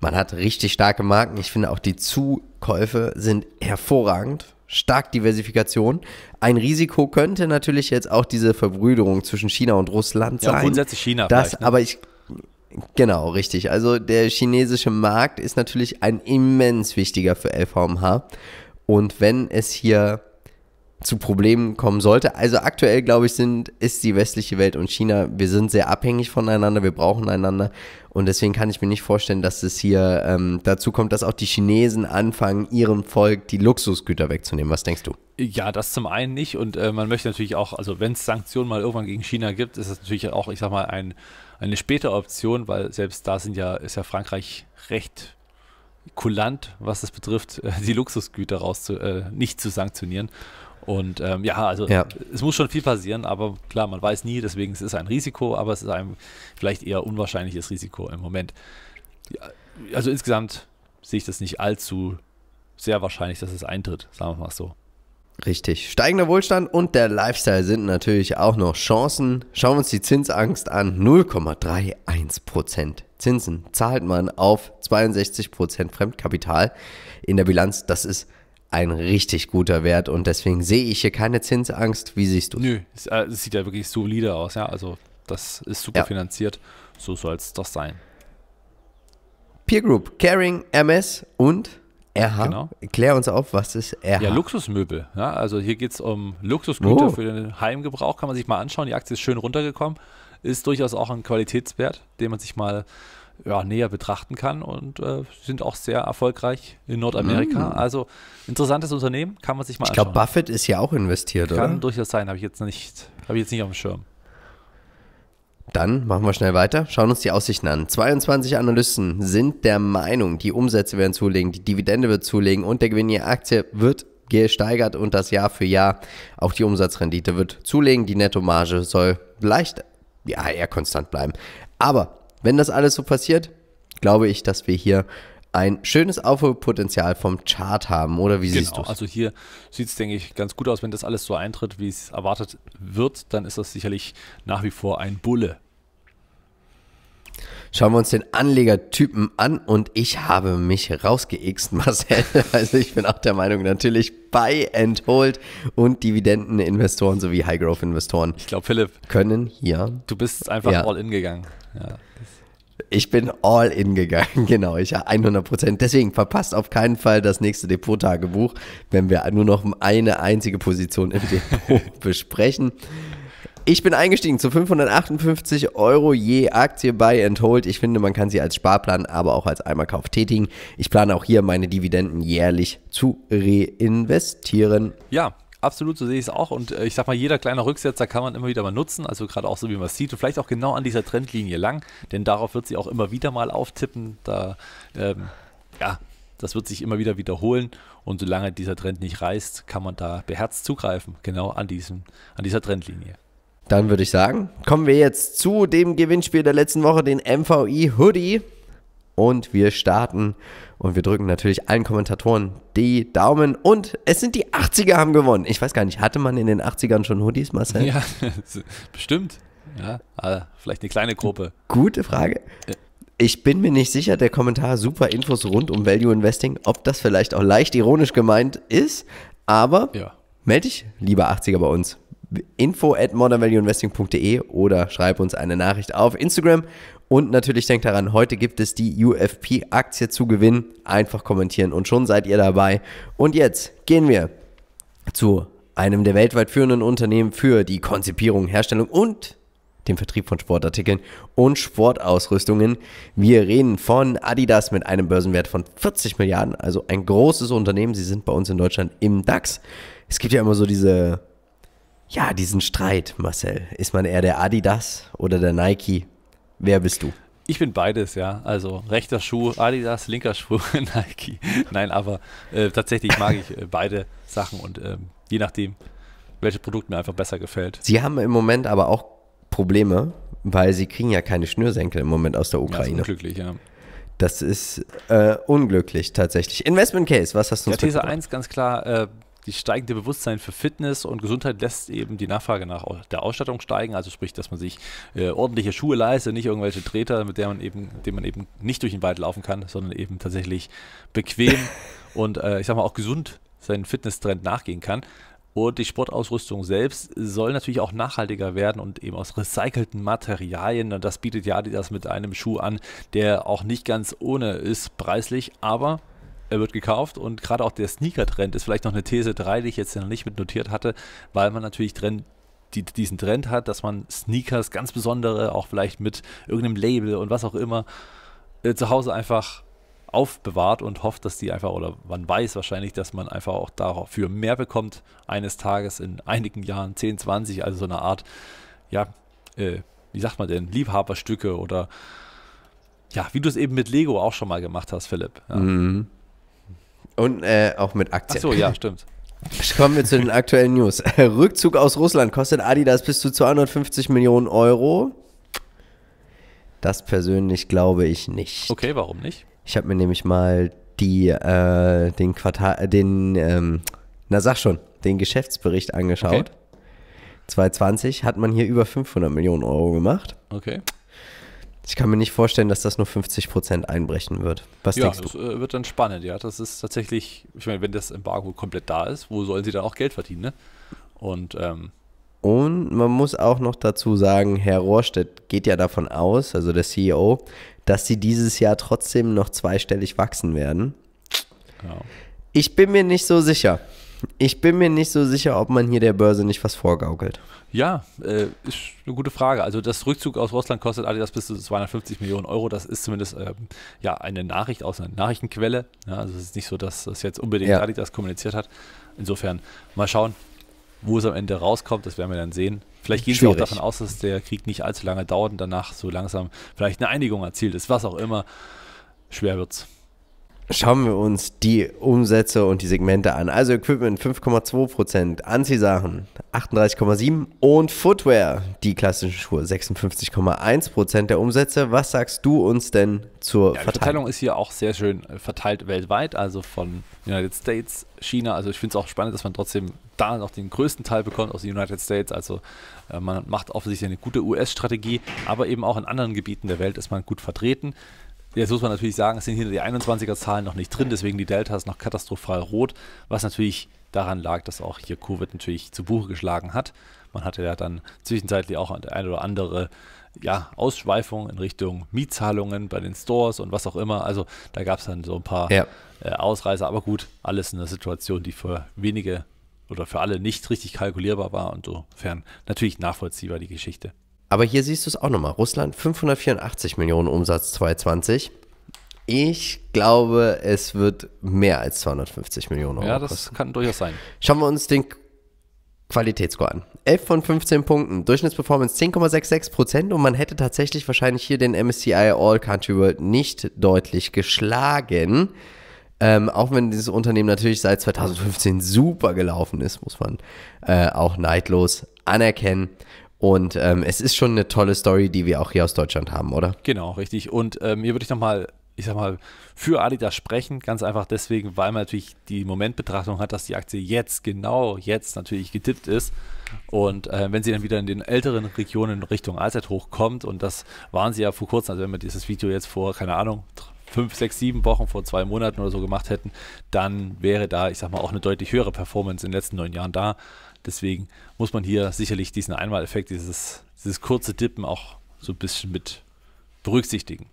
Man hat richtig starke Marken. Ich finde auch die Zukäufe sind hervorragend stark Diversifikation. Ein Risiko könnte natürlich jetzt auch diese Verbrüderung zwischen China und Russland sein. Ja, grundsätzlich China. Das, ne? aber ich Genau, richtig. Also der chinesische Markt ist natürlich ein immens wichtiger für LVMH. Und wenn es hier zu Problemen kommen sollte. Also aktuell, glaube ich, sind, ist die westliche Welt und China, wir sind sehr abhängig voneinander, wir brauchen einander. Und deswegen kann ich mir nicht vorstellen, dass es hier ähm, dazu kommt, dass auch die Chinesen anfangen, ihrem Volk die Luxusgüter wegzunehmen. Was denkst du? Ja, das zum einen nicht. Und äh, man möchte natürlich auch, also wenn es Sanktionen mal irgendwann gegen China gibt, ist das natürlich auch, ich sag mal, ein, eine späte Option, weil selbst da sind ja, ist ja Frankreich recht kulant, was das betrifft, äh, die Luxusgüter rauszu, äh, nicht zu sanktionieren. Und ähm, ja, also ja. es muss schon viel passieren, aber klar, man weiß nie, deswegen es ist ein Risiko, aber es ist ein vielleicht eher unwahrscheinliches Risiko im Moment. also insgesamt sehe ich das nicht allzu sehr wahrscheinlich, dass es eintritt, sagen wir mal so. Richtig. Steigender Wohlstand und der Lifestyle sind natürlich auch noch Chancen. Schauen wir uns die Zinsangst an. 0,31% Zinsen zahlt man auf 62% Fremdkapital in der Bilanz. Das ist ein richtig guter Wert und deswegen sehe ich hier keine Zinsangst. Wie siehst du? Nö, es, äh, es sieht ja wirklich solide aus, ja. Also das ist super ja. finanziert. So soll es doch sein. Peer Group, Caring, MS und RH. Genau. Klär uns auf, was ist RH? Ja, Luxusmöbel. Ja, also hier geht es um Luxusgüter oh. für den Heimgebrauch. Kann man sich mal anschauen. Die Aktie ist schön runtergekommen. Ist durchaus auch ein Qualitätswert, den man sich mal ja, näher betrachten kann und äh, sind auch sehr erfolgreich in Nordamerika. Mm. Also interessantes Unternehmen, kann man sich mal anschauen. Ich glaube, Buffett ist ja auch investiert, kann oder? Kann durchaus sein, habe ich jetzt nicht, habe ich jetzt nicht auf dem Schirm. Dann machen wir schnell weiter, schauen uns die Aussichten an. 22 Analysten sind der Meinung, die Umsätze werden zulegen, die Dividende wird zulegen und der Gewinn je Aktie wird gesteigert und das Jahr für Jahr auch die Umsatzrendite wird zulegen. Die Nettomarge soll leicht, ja, eher konstant bleiben. Aber wenn das alles so passiert, glaube ich, dass wir hier ein schönes Aufholpotenzial vom Chart haben, oder wie genau, siehst du Also hier sieht es, denke ich, ganz gut aus, wenn das alles so eintritt, wie es erwartet wird, dann ist das sicherlich nach wie vor ein Bulle Schauen wir uns den Anlegertypen an und ich habe mich rausgeixt, Marcel. Also ich bin auch der Meinung, natürlich Buy and Hold und Dividendeninvestoren sowie High Growth Investoren. Ich glaube, Philipp. Können hier. Du bist einfach ja. all in gegangen. Ja. Ich bin all in gegangen, genau, ich 100 Deswegen verpasst auf keinen Fall das nächste Depot-Tagebuch, wenn wir nur noch eine einzige Position im Depot besprechen. Ich bin eingestiegen zu 558 Euro je Aktie bei Enthold. Ich finde, man kann sie als Sparplan, aber auch als Einmalkauf tätigen. Ich plane auch hier meine Dividenden jährlich zu reinvestieren. Ja, absolut, so sehe ich es auch. Und äh, ich sag mal, jeder kleine Rücksetzer kann man immer wieder mal nutzen. Also gerade auch so, wie man es sieht. Und vielleicht auch genau an dieser Trendlinie lang, denn darauf wird sie auch immer wieder mal auftippen. Da, ähm, ja, das wird sich immer wieder wiederholen. Und solange dieser Trend nicht reißt, kann man da beherzt zugreifen, genau an, diesem, an dieser Trendlinie. Dann würde ich sagen, kommen wir jetzt zu dem Gewinnspiel der letzten Woche, den MVI Hoodie. Und wir starten und wir drücken natürlich allen Kommentatoren die Daumen. Und es sind die 80er haben gewonnen. Ich weiß gar nicht, hatte man in den 80ern schon Hoodies, Marcel? Ja, bestimmt. Ja, ah, vielleicht eine kleine Gruppe. Gute Frage. Ich bin mir nicht sicher, der Kommentar super Infos rund um Value Investing, ob das vielleicht auch leicht ironisch gemeint ist, aber ja. melde dich lieber 80er bei uns info at modernvalueinvesting.de oder schreib uns eine Nachricht auf Instagram. Und natürlich denkt daran, heute gibt es die UFP-Aktie zu gewinnen. Einfach kommentieren und schon seid ihr dabei. Und jetzt gehen wir zu einem der weltweit führenden Unternehmen für die Konzipierung, Herstellung und den Vertrieb von Sportartikeln und Sportausrüstungen. Wir reden von Adidas mit einem Börsenwert von 40 Milliarden, also ein großes Unternehmen. Sie sind bei uns in Deutschland im DAX. Es gibt ja immer so diese ja, diesen Streit, Marcel. Ist man eher der Adidas oder der Nike? Wer bist du? Ich bin beides, ja. Also rechter Schuh, Adidas, linker Schuh, Nike. Nein, aber äh, tatsächlich mag ich äh, beide Sachen und ähm, je nachdem, welches Produkt mir einfach besser gefällt. Sie haben im Moment aber auch Probleme, weil sie kriegen ja keine Schnürsenkel im Moment aus der Ukraine. Das ist unglücklich, ja. Das ist äh, unglücklich tatsächlich. Investment Case, was hast du ja, These 1 ganz klar, äh, die steigende Bewusstsein für Fitness und Gesundheit lässt eben die Nachfrage nach der Ausstattung steigen. Also sprich, dass man sich äh, ordentliche Schuhe leistet, nicht irgendwelche Treter, mit denen man eben, dem man eben nicht durch den Wald laufen kann, sondern eben tatsächlich bequem und äh, ich sag mal auch gesund seinen Fitnesstrend nachgehen kann. Und die Sportausrüstung selbst soll natürlich auch nachhaltiger werden und eben aus recycelten Materialien. Und das bietet ja das mit einem Schuh an, der auch nicht ganz ohne ist preislich, aber er wird gekauft und gerade auch der Sneaker-Trend ist vielleicht noch eine These 3, die ich jetzt noch nicht mit notiert hatte, weil man natürlich Trend, die, diesen Trend hat, dass man Sneakers, ganz besondere, auch vielleicht mit irgendeinem Label und was auch immer, äh, zu Hause einfach aufbewahrt und hofft, dass die einfach, oder man weiß wahrscheinlich, dass man einfach auch dafür mehr bekommt eines Tages in einigen Jahren, 10, 20, also so eine Art, ja, äh, wie sagt man denn, Liebhaberstücke oder ja, wie du es eben mit Lego auch schon mal gemacht hast, Philipp. Ja. Mhm. Und äh, auch mit Aktien. Ach so, ja, stimmt. Kommen wir zu den aktuellen News. Rückzug aus Russland kostet Adidas bis zu 250 Millionen Euro. Das persönlich glaube ich nicht. Okay, warum nicht? Ich habe mir nämlich mal die, äh, den Quartal, äh, den, ähm, na sag schon, den Geschäftsbericht angeschaut. Okay. 2020 hat man hier über 500 Millionen Euro gemacht. Okay. Ich kann mir nicht vorstellen, dass das nur 50 Prozent einbrechen wird. Was ja, denkst du? Das äh, wird dann spannend, ja. Das ist tatsächlich, ich meine, wenn das Embargo komplett da ist, wo sollen sie dann auch Geld verdienen, ne? Und, ähm, und man muss auch noch dazu sagen, Herr Rohrstedt geht ja davon aus, also der CEO, dass sie dieses Jahr trotzdem noch zweistellig wachsen werden. Ja. Ich bin mir nicht so sicher. Ich bin mir nicht so sicher, ob man hier der Börse nicht was vorgaukelt. Ja, äh, ist eine gute Frage. Also das Rückzug aus Russland kostet Adidas bis zu 250 Millionen Euro. Das ist zumindest äh, ja eine Nachricht aus einer Nachrichtenquelle. Ja, also es ist nicht so, dass das jetzt unbedingt ja. Adidas kommuniziert hat. Insofern mal schauen, wo es am Ende rauskommt. Das werden wir dann sehen. Vielleicht gehen Schwierig. sie auch davon aus, dass der Krieg nicht allzu lange dauert und danach so langsam vielleicht eine Einigung erzielt ist. Was auch immer. Schwer wird's schauen wir uns die Umsätze und die Segmente an. Also Equipment 5,2%, Anziehsachen 38,7% und Footwear, die klassischen Schuhe, 56,1% der Umsätze. Was sagst du uns denn zur ja, Verteilung? Die Verteilung ist hier auch sehr schön äh, verteilt weltweit, also von United States, China. Also ich finde es auch spannend, dass man trotzdem da noch den größten Teil bekommt aus den United States. Also äh, man macht offensichtlich eine gute US-Strategie, aber eben auch in anderen Gebieten der Welt ist man gut vertreten. Jetzt muss man natürlich sagen, es sind hier die 21er-Zahlen noch nicht drin, deswegen die Delta ist noch katastrophal rot, was natürlich daran lag, dass auch hier Covid natürlich zu Buche geschlagen hat. Man hatte ja dann zwischenzeitlich auch eine oder andere ja, Ausschweifung in Richtung Mietzahlungen bei den Stores und was auch immer. Also da gab es dann so ein paar ja. äh, Ausreißer. Aber gut, alles in einer Situation, die für wenige oder für alle nicht richtig kalkulierbar war und sofern natürlich nachvollziehbar die Geschichte. Aber hier siehst du es auch nochmal. Russland 584 Millionen Umsatz 2020. Ich glaube, es wird mehr als 250 Millionen Euro. Ja, das kosten. kann durchaus sein. Schauen wir uns den Qualitätsscore an. 11 von 15 Punkten, Durchschnittsperformance 10,66 Prozent und man hätte tatsächlich wahrscheinlich hier den MSCI All Country World nicht deutlich geschlagen. Ähm, auch wenn dieses Unternehmen natürlich seit 2015 super gelaufen ist, muss man äh, auch neidlos anerkennen. Und ähm, es ist schon eine tolle Story, die wir auch hier aus Deutschland haben, oder? Genau, richtig. Und ähm, hier würde ich nochmal, ich sag mal, für Adidas sprechen. Ganz einfach deswegen, weil man natürlich die Momentbetrachtung hat, dass die Aktie jetzt, genau jetzt natürlich getippt ist. Und äh, wenn sie dann wieder in den älteren Regionen Richtung Allzeithoch kommt, und das waren sie ja vor kurzem, also wenn man dieses Video jetzt vor, keine Ahnung, fünf, sechs, sieben Wochen vor zwei Monaten oder so gemacht hätten, dann wäre da, ich sag mal, auch eine deutlich höhere Performance in den letzten neun Jahren da. Deswegen muss man hier sicherlich diesen Einmaleffekt, dieses, dieses kurze Dippen auch so ein bisschen mit berücksichtigen.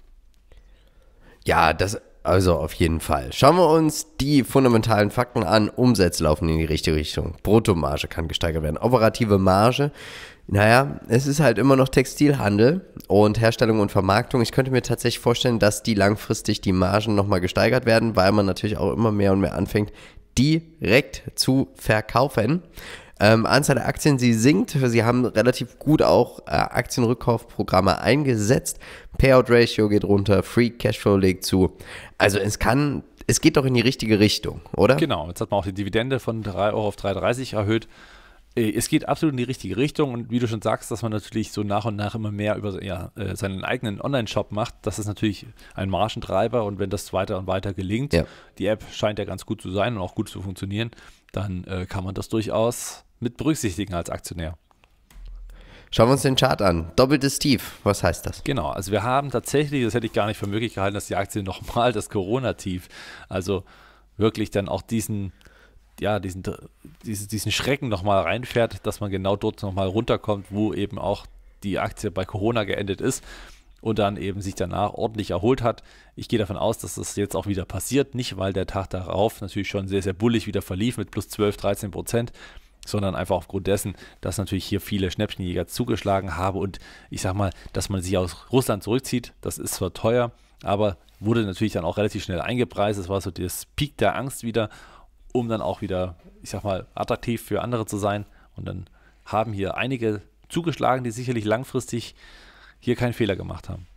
Ja, das, also auf jeden Fall. Schauen wir uns die fundamentalen Fakten an. Umsätze laufen in die richtige Richtung. Bruttomarge kann gesteigert werden. Operative Marge. Naja, es ist halt immer noch Textilhandel und Herstellung und Vermarktung. Ich könnte mir tatsächlich vorstellen, dass die langfristig die Margen nochmal gesteigert werden, weil man natürlich auch immer mehr und mehr anfängt, direkt zu verkaufen. Ähm, Anzahl der Aktien, sie sinkt. Sie haben relativ gut auch äh, Aktienrückkaufprogramme eingesetzt. Payout Ratio geht runter, Free Cashflow legt zu. Also es kann, es geht doch in die richtige Richtung, oder? Genau, jetzt hat man auch die Dividende von 3 Euro auf 3,30 erhöht. Äh, es geht absolut in die richtige Richtung und wie du schon sagst, dass man natürlich so nach und nach immer mehr über ja, äh, seinen eigenen Online-Shop macht, das ist natürlich ein Margentreiber und wenn das weiter und weiter gelingt, ja. die App scheint ja ganz gut zu sein und auch gut zu funktionieren, dann äh, kann man das durchaus mit berücksichtigen als Aktionär. Schauen wir uns den Chart an. Doppeltes Tief, was heißt das? Genau, also wir haben tatsächlich, das hätte ich gar nicht für möglich gehalten, dass die Aktie nochmal das Corona-Tief, also wirklich dann auch diesen, ja, diesen, diesen, diesen Schrecken nochmal reinfährt, dass man genau dort nochmal runterkommt, wo eben auch die Aktie bei Corona geendet ist und dann eben sich danach ordentlich erholt hat. Ich gehe davon aus, dass das jetzt auch wieder passiert, nicht weil der Tag darauf natürlich schon sehr, sehr bullig wieder verlief mit plus 12, 13 Prozent, sondern einfach aufgrund dessen, dass natürlich hier viele Schnäppchenjäger zugeschlagen haben und ich sag mal, dass man sich aus Russland zurückzieht, das ist zwar teuer, aber wurde natürlich dann auch relativ schnell eingepreist. Es war so das Peak der Angst wieder, um dann auch wieder, ich sag mal, attraktiv für andere zu sein. Und dann haben hier einige zugeschlagen, die sicherlich langfristig hier keinen Fehler gemacht haben.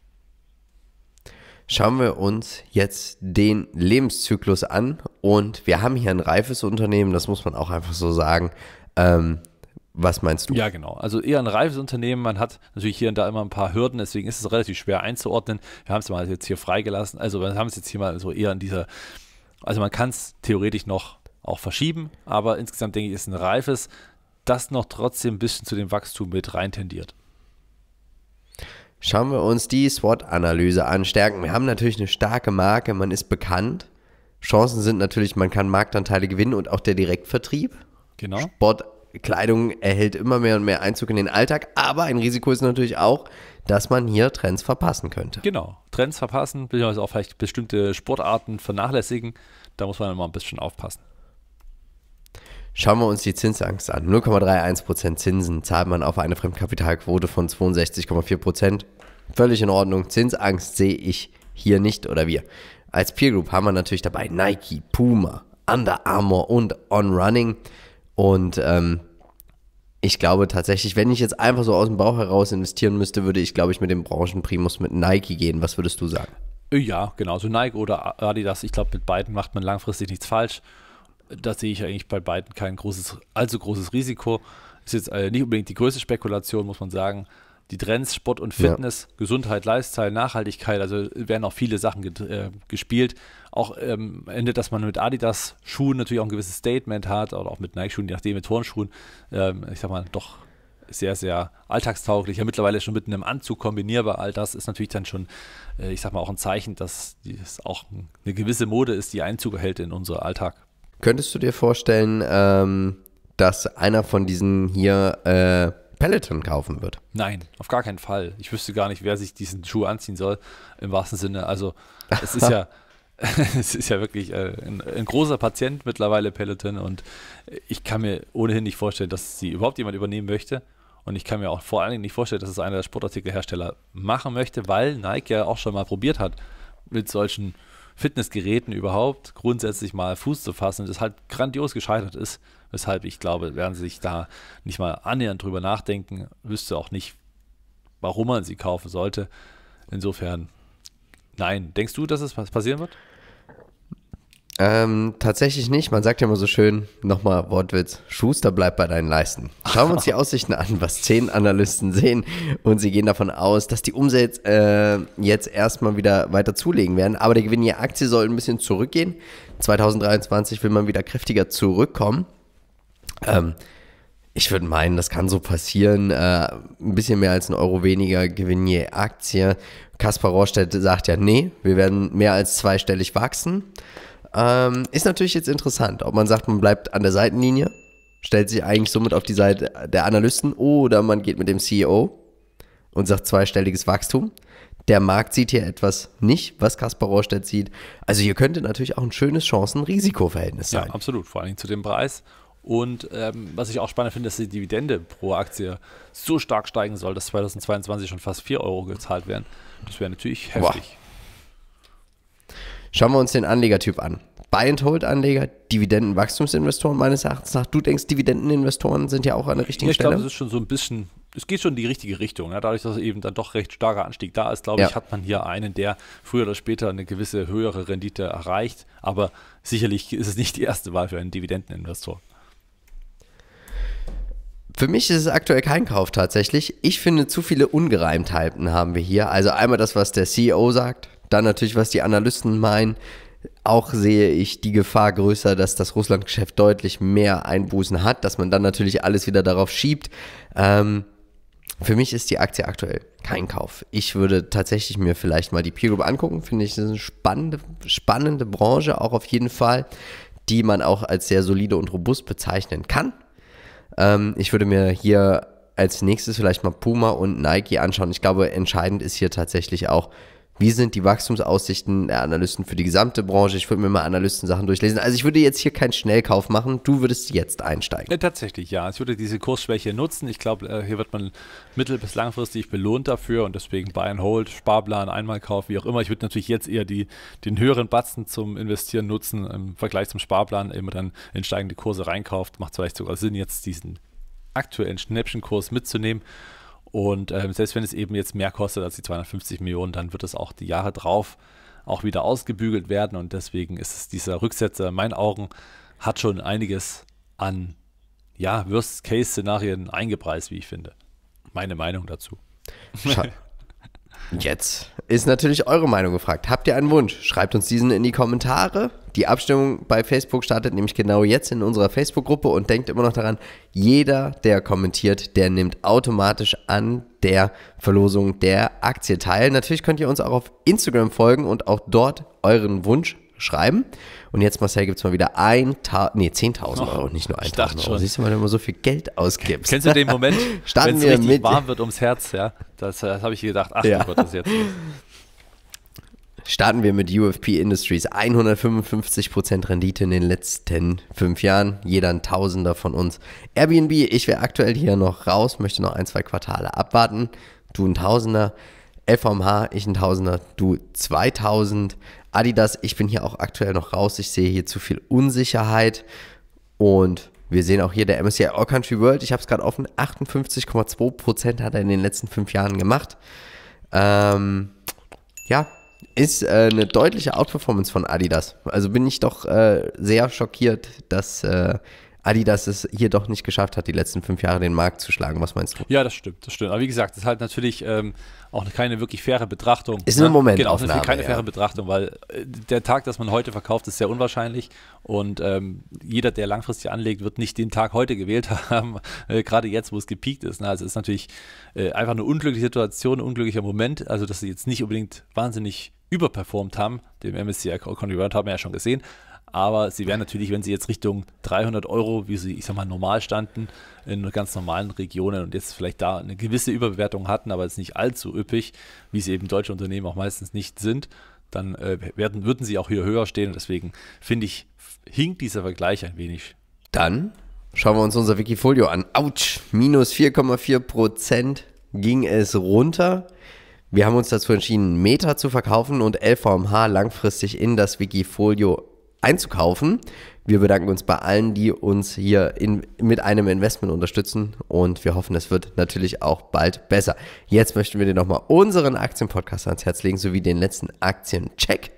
Schauen wir uns jetzt den Lebenszyklus an und wir haben hier ein reifes Unternehmen, das muss man auch einfach so sagen. Ähm, was meinst du? Ja, genau. Also eher ein reifes Unternehmen. Man hat natürlich hier und da immer ein paar Hürden, deswegen ist es relativ schwer einzuordnen. Wir haben es mal jetzt hier freigelassen. Also wir haben es jetzt hier mal so eher in dieser, also man kann es theoretisch noch auch verschieben, aber insgesamt denke ich, ist ein reifes, das noch trotzdem ein bisschen zu dem Wachstum mit rein tendiert. Schauen wir uns die SWOT-Analyse an. Stärken. Wir haben natürlich eine starke Marke, man ist bekannt. Chancen sind natürlich, man kann Marktanteile gewinnen und auch der Direktvertrieb. Genau. Sportkleidung erhält immer mehr und mehr Einzug in den Alltag, aber ein Risiko ist natürlich auch, dass man hier Trends verpassen könnte. Genau, Trends verpassen, beziehungsweise auch vielleicht bestimmte Sportarten vernachlässigen. Da muss man immer ein bisschen aufpassen. Schauen wir uns die Zinsangst an. 0,31% Zinsen zahlt man auf eine Fremdkapitalquote von 62,4%. Völlig in Ordnung. Zinsangst sehe ich hier nicht oder wir. Als Peer Group haben wir natürlich dabei Nike, Puma, Under Armour und On Running. Und ähm, ich glaube tatsächlich, wenn ich jetzt einfach so aus dem Bauch heraus investieren müsste, würde ich, glaube ich, mit dem Branchenprimus mit Nike gehen. Was würdest du sagen? Äh, ja, genau. So also Nike oder Adidas. Ich glaube, mit beiden macht man langfristig nichts falsch. Da sehe ich eigentlich bei beiden kein großes, allzu großes Risiko. Ist jetzt äh, nicht unbedingt die größte Spekulation, muss man sagen die Trends Sport und Fitness, ja. Gesundheit, Lifestyle, Nachhaltigkeit, also werden auch viele Sachen äh, gespielt. Auch ähm, endet, dass man mit Adidas Schuhen natürlich auch ein gewisses Statement hat oder auch mit Nike Schuhen, je nachdem mit Turnschuhen, ähm, ich sag mal, doch sehr, sehr alltagstauglich. Ja, mittlerweile schon mit einem Anzug kombinierbar. All das ist natürlich dann schon, äh, ich sag mal, auch ein Zeichen, dass es auch eine gewisse Mode ist, die Einzug hält in unseren Alltag. Könntest du dir vorstellen, ähm, dass einer von diesen hier äh Peloton kaufen wird. Nein, auf gar keinen Fall. Ich wüsste gar nicht, wer sich diesen Schuh anziehen soll, im wahrsten Sinne. Also es ist ja, es ist ja wirklich äh, ein, ein, großer Patient mittlerweile, Peloton. Und ich kann mir ohnehin nicht vorstellen, dass sie überhaupt jemand übernehmen möchte. Und ich kann mir auch vor allen Dingen nicht vorstellen, dass es einer der Sportartikelhersteller machen möchte, weil Nike ja auch schon mal probiert hat, mit solchen Fitnessgeräten überhaupt grundsätzlich mal Fuß zu fassen und es halt grandios gescheitert ist Weshalb ich glaube, werden sie sich da nicht mal annähernd drüber nachdenken, wüsste auch nicht, warum man sie kaufen sollte. Insofern, nein. Denkst du, dass es passieren wird? Ähm, tatsächlich nicht. Man sagt ja immer so schön, nochmal Wortwitz, Schuster bleibt bei deinen Leisten. Schauen wir uns die Aussichten an, was zehn Analysten sehen. Und sie gehen davon aus, dass die Umsätze äh, jetzt erstmal wieder weiter zulegen werden. Aber der Gewinn je Aktie soll ein bisschen zurückgehen. 2023 will man wieder kräftiger zurückkommen. Ähm, ich würde meinen, das kann so passieren. Äh, ein bisschen mehr als ein Euro weniger Gewinn je Aktie. Kaspar Rohrstedt sagt ja, nee, wir werden mehr als zweistellig wachsen. Ähm, ist natürlich jetzt interessant, ob man sagt, man bleibt an der Seitenlinie, stellt sich eigentlich somit auf die Seite der Analysten oder man geht mit dem CEO und sagt zweistelliges Wachstum. Der Markt sieht hier etwas nicht, was Kaspar Rohrstedt sieht. Also hier könnte natürlich auch ein schönes chancen risikoverhältnis sein. Ja, absolut, vor allem zu dem Preis. Und ähm, was ich auch spannend finde, dass die Dividende pro Aktie so stark steigen soll, dass 2022 schon fast 4 Euro gezahlt werden. Das wäre natürlich heftig. Schauen wir uns den Anlegertyp an. Buy-and-Hold-Anleger, Dividendenwachstumsinvestoren meines Erachtens nach. Du denkst, Dividendeninvestoren sind ja auch an der richtigen ich Stelle? Ich glaube, es ist schon so ein bisschen, es geht schon in die richtige Richtung. Ja? Dadurch, dass eben dann doch recht starker Anstieg da ist, glaube ja. ich, hat man hier einen, der früher oder später eine gewisse höhere Rendite erreicht. Aber sicherlich ist es nicht die erste Wahl für einen Dividendeninvestor. Für mich ist es aktuell kein Kauf tatsächlich. Ich finde, zu viele Ungereimtheiten haben wir hier. Also einmal das, was der CEO sagt, dann natürlich, was die Analysten meinen. Auch sehe ich die Gefahr größer, dass das Russland-Geschäft deutlich mehr Einbußen hat, dass man dann natürlich alles wieder darauf schiebt. Ähm, für mich ist die Aktie aktuell kein Kauf. Ich würde tatsächlich mir vielleicht mal die Peer Group angucken. Finde ich, das ist eine spannende, spannende Branche, auch auf jeden Fall, die man auch als sehr solide und robust bezeichnen kann. Ähm, ich würde mir hier als nächstes vielleicht mal Puma und Nike anschauen. Ich glaube, entscheidend ist hier tatsächlich auch, wie sind die Wachstumsaussichten der Analysten für die gesamte Branche? Ich würde mir mal Analysten-Sachen durchlesen. Also ich würde jetzt hier keinen Schnellkauf machen. Du würdest jetzt einsteigen. Ja, tatsächlich, ja. Ich würde diese Kursschwäche nutzen. Ich glaube, äh, hier wird man mittel- bis langfristig belohnt dafür und deswegen Buy and Hold, Sparplan, Einmalkauf, wie auch immer. Ich würde natürlich jetzt eher die, den höheren Batzen zum Investieren nutzen im Vergleich zum Sparplan, immer dann in steigende Kurse reinkauft. Macht vielleicht sogar Sinn, jetzt diesen aktuellen Schnäppchenkurs mitzunehmen und ähm, selbst wenn es eben jetzt mehr kostet als die 250 Millionen, dann wird es auch die Jahre drauf auch wieder ausgebügelt werden. Und deswegen ist es dieser Rücksetzer in meinen Augen hat schon einiges an ja, Worst-Case-Szenarien eingepreist, wie ich finde. Meine Meinung dazu. Scha Jetzt ist natürlich eure Meinung gefragt. Habt ihr einen Wunsch? Schreibt uns diesen in die Kommentare. Die Abstimmung bei Facebook startet nämlich genau jetzt in unserer Facebook-Gruppe und denkt immer noch daran, jeder, der kommentiert, der nimmt automatisch an der Verlosung der Aktie teil. Natürlich könnt ihr uns auch auf Instagram folgen und auch dort euren Wunsch schreiben. Und jetzt, Marcel, gibt es mal wieder 1.000, nee, 10.000 Euro, nicht nur 1.000 Euro. Siehst du, weil du immer so viel Geld ausgibst. Kennst du den Moment, wenn es richtig mit. warm wird ums Herz, ja? Das, äh, das habe ich gedacht, ach ja. Gott, das jetzt starten wir mit UFP Industries. 155% Rendite in den letzten fünf Jahren. Jeder ein Tausender von uns. Airbnb, ich wäre aktuell hier noch raus, möchte noch ein, zwei Quartale abwarten. Du ein Tausender. FMH, ich ein Tausender, du 2000. Adidas, ich bin hier auch aktuell noch raus. Ich sehe hier zu viel Unsicherheit. Und wir sehen auch hier der MSCI All Country World. Ich habe es gerade offen. 58,2% hat er in den letzten fünf Jahren gemacht. Ähm, ja, ist äh, eine deutliche Outperformance von Adidas. Also bin ich doch äh, sehr schockiert, dass äh, Adidas es hier doch nicht geschafft hat, die letzten fünf Jahre den Markt zu schlagen. Was meinst du? Ja, das stimmt, das stimmt. Aber wie gesagt, das ist halt natürlich ähm, auch keine wirklich faire Betrachtung. Ist ne? im Moment. Genau, das keine ja. faire Betrachtung, weil äh, der Tag, dass man heute verkauft, ist sehr unwahrscheinlich. Und ähm, jeder, der langfristig anlegt, wird nicht den Tag heute gewählt haben, äh, gerade jetzt, wo es gepiekt ist. Ne? Also es ist natürlich äh, einfach eine unglückliche Situation, ein unglücklicher Moment. Also, dass sie jetzt nicht unbedingt wahnsinnig überperformt haben. Dem MSCI Convert haben wir ja schon gesehen aber sie wären natürlich, wenn sie jetzt Richtung 300 Euro, wie sie, ich sag mal, normal standen, in ganz normalen Regionen und jetzt vielleicht da eine gewisse Überbewertung hatten, aber jetzt nicht allzu üppig, wie sie eben deutsche Unternehmen auch meistens nicht sind, dann äh, werden, würden sie auch hier höher stehen deswegen finde ich, hinkt dieser Vergleich ein wenig. Dann schauen wir uns unser Wikifolio an. Autsch, minus 4,4 Prozent ging es runter. Wir haben uns dazu entschieden, Meta zu verkaufen und LVMH langfristig in das Wikifolio einzukaufen. Wir bedanken uns bei allen, die uns hier in, mit einem Investment unterstützen und wir hoffen, es wird natürlich auch bald besser. Jetzt möchten wir dir nochmal unseren Aktienpodcast ans Herz legen, sowie den letzten Aktiencheck.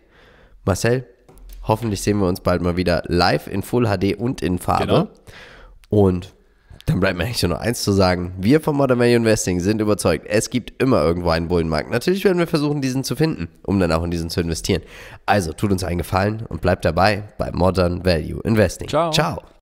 Marcel, hoffentlich sehen wir uns bald mal wieder live in Full HD und in Farbe. Genau. Und dann bleibt mir eigentlich nur noch eins zu sagen. Wir von Modern Value Investing sind überzeugt, es gibt immer irgendwo einen Bullenmarkt. Natürlich werden wir versuchen, diesen zu finden, um dann auch in diesen zu investieren. Also tut uns einen Gefallen und bleibt dabei bei Modern Value Investing. Ciao. Ciao.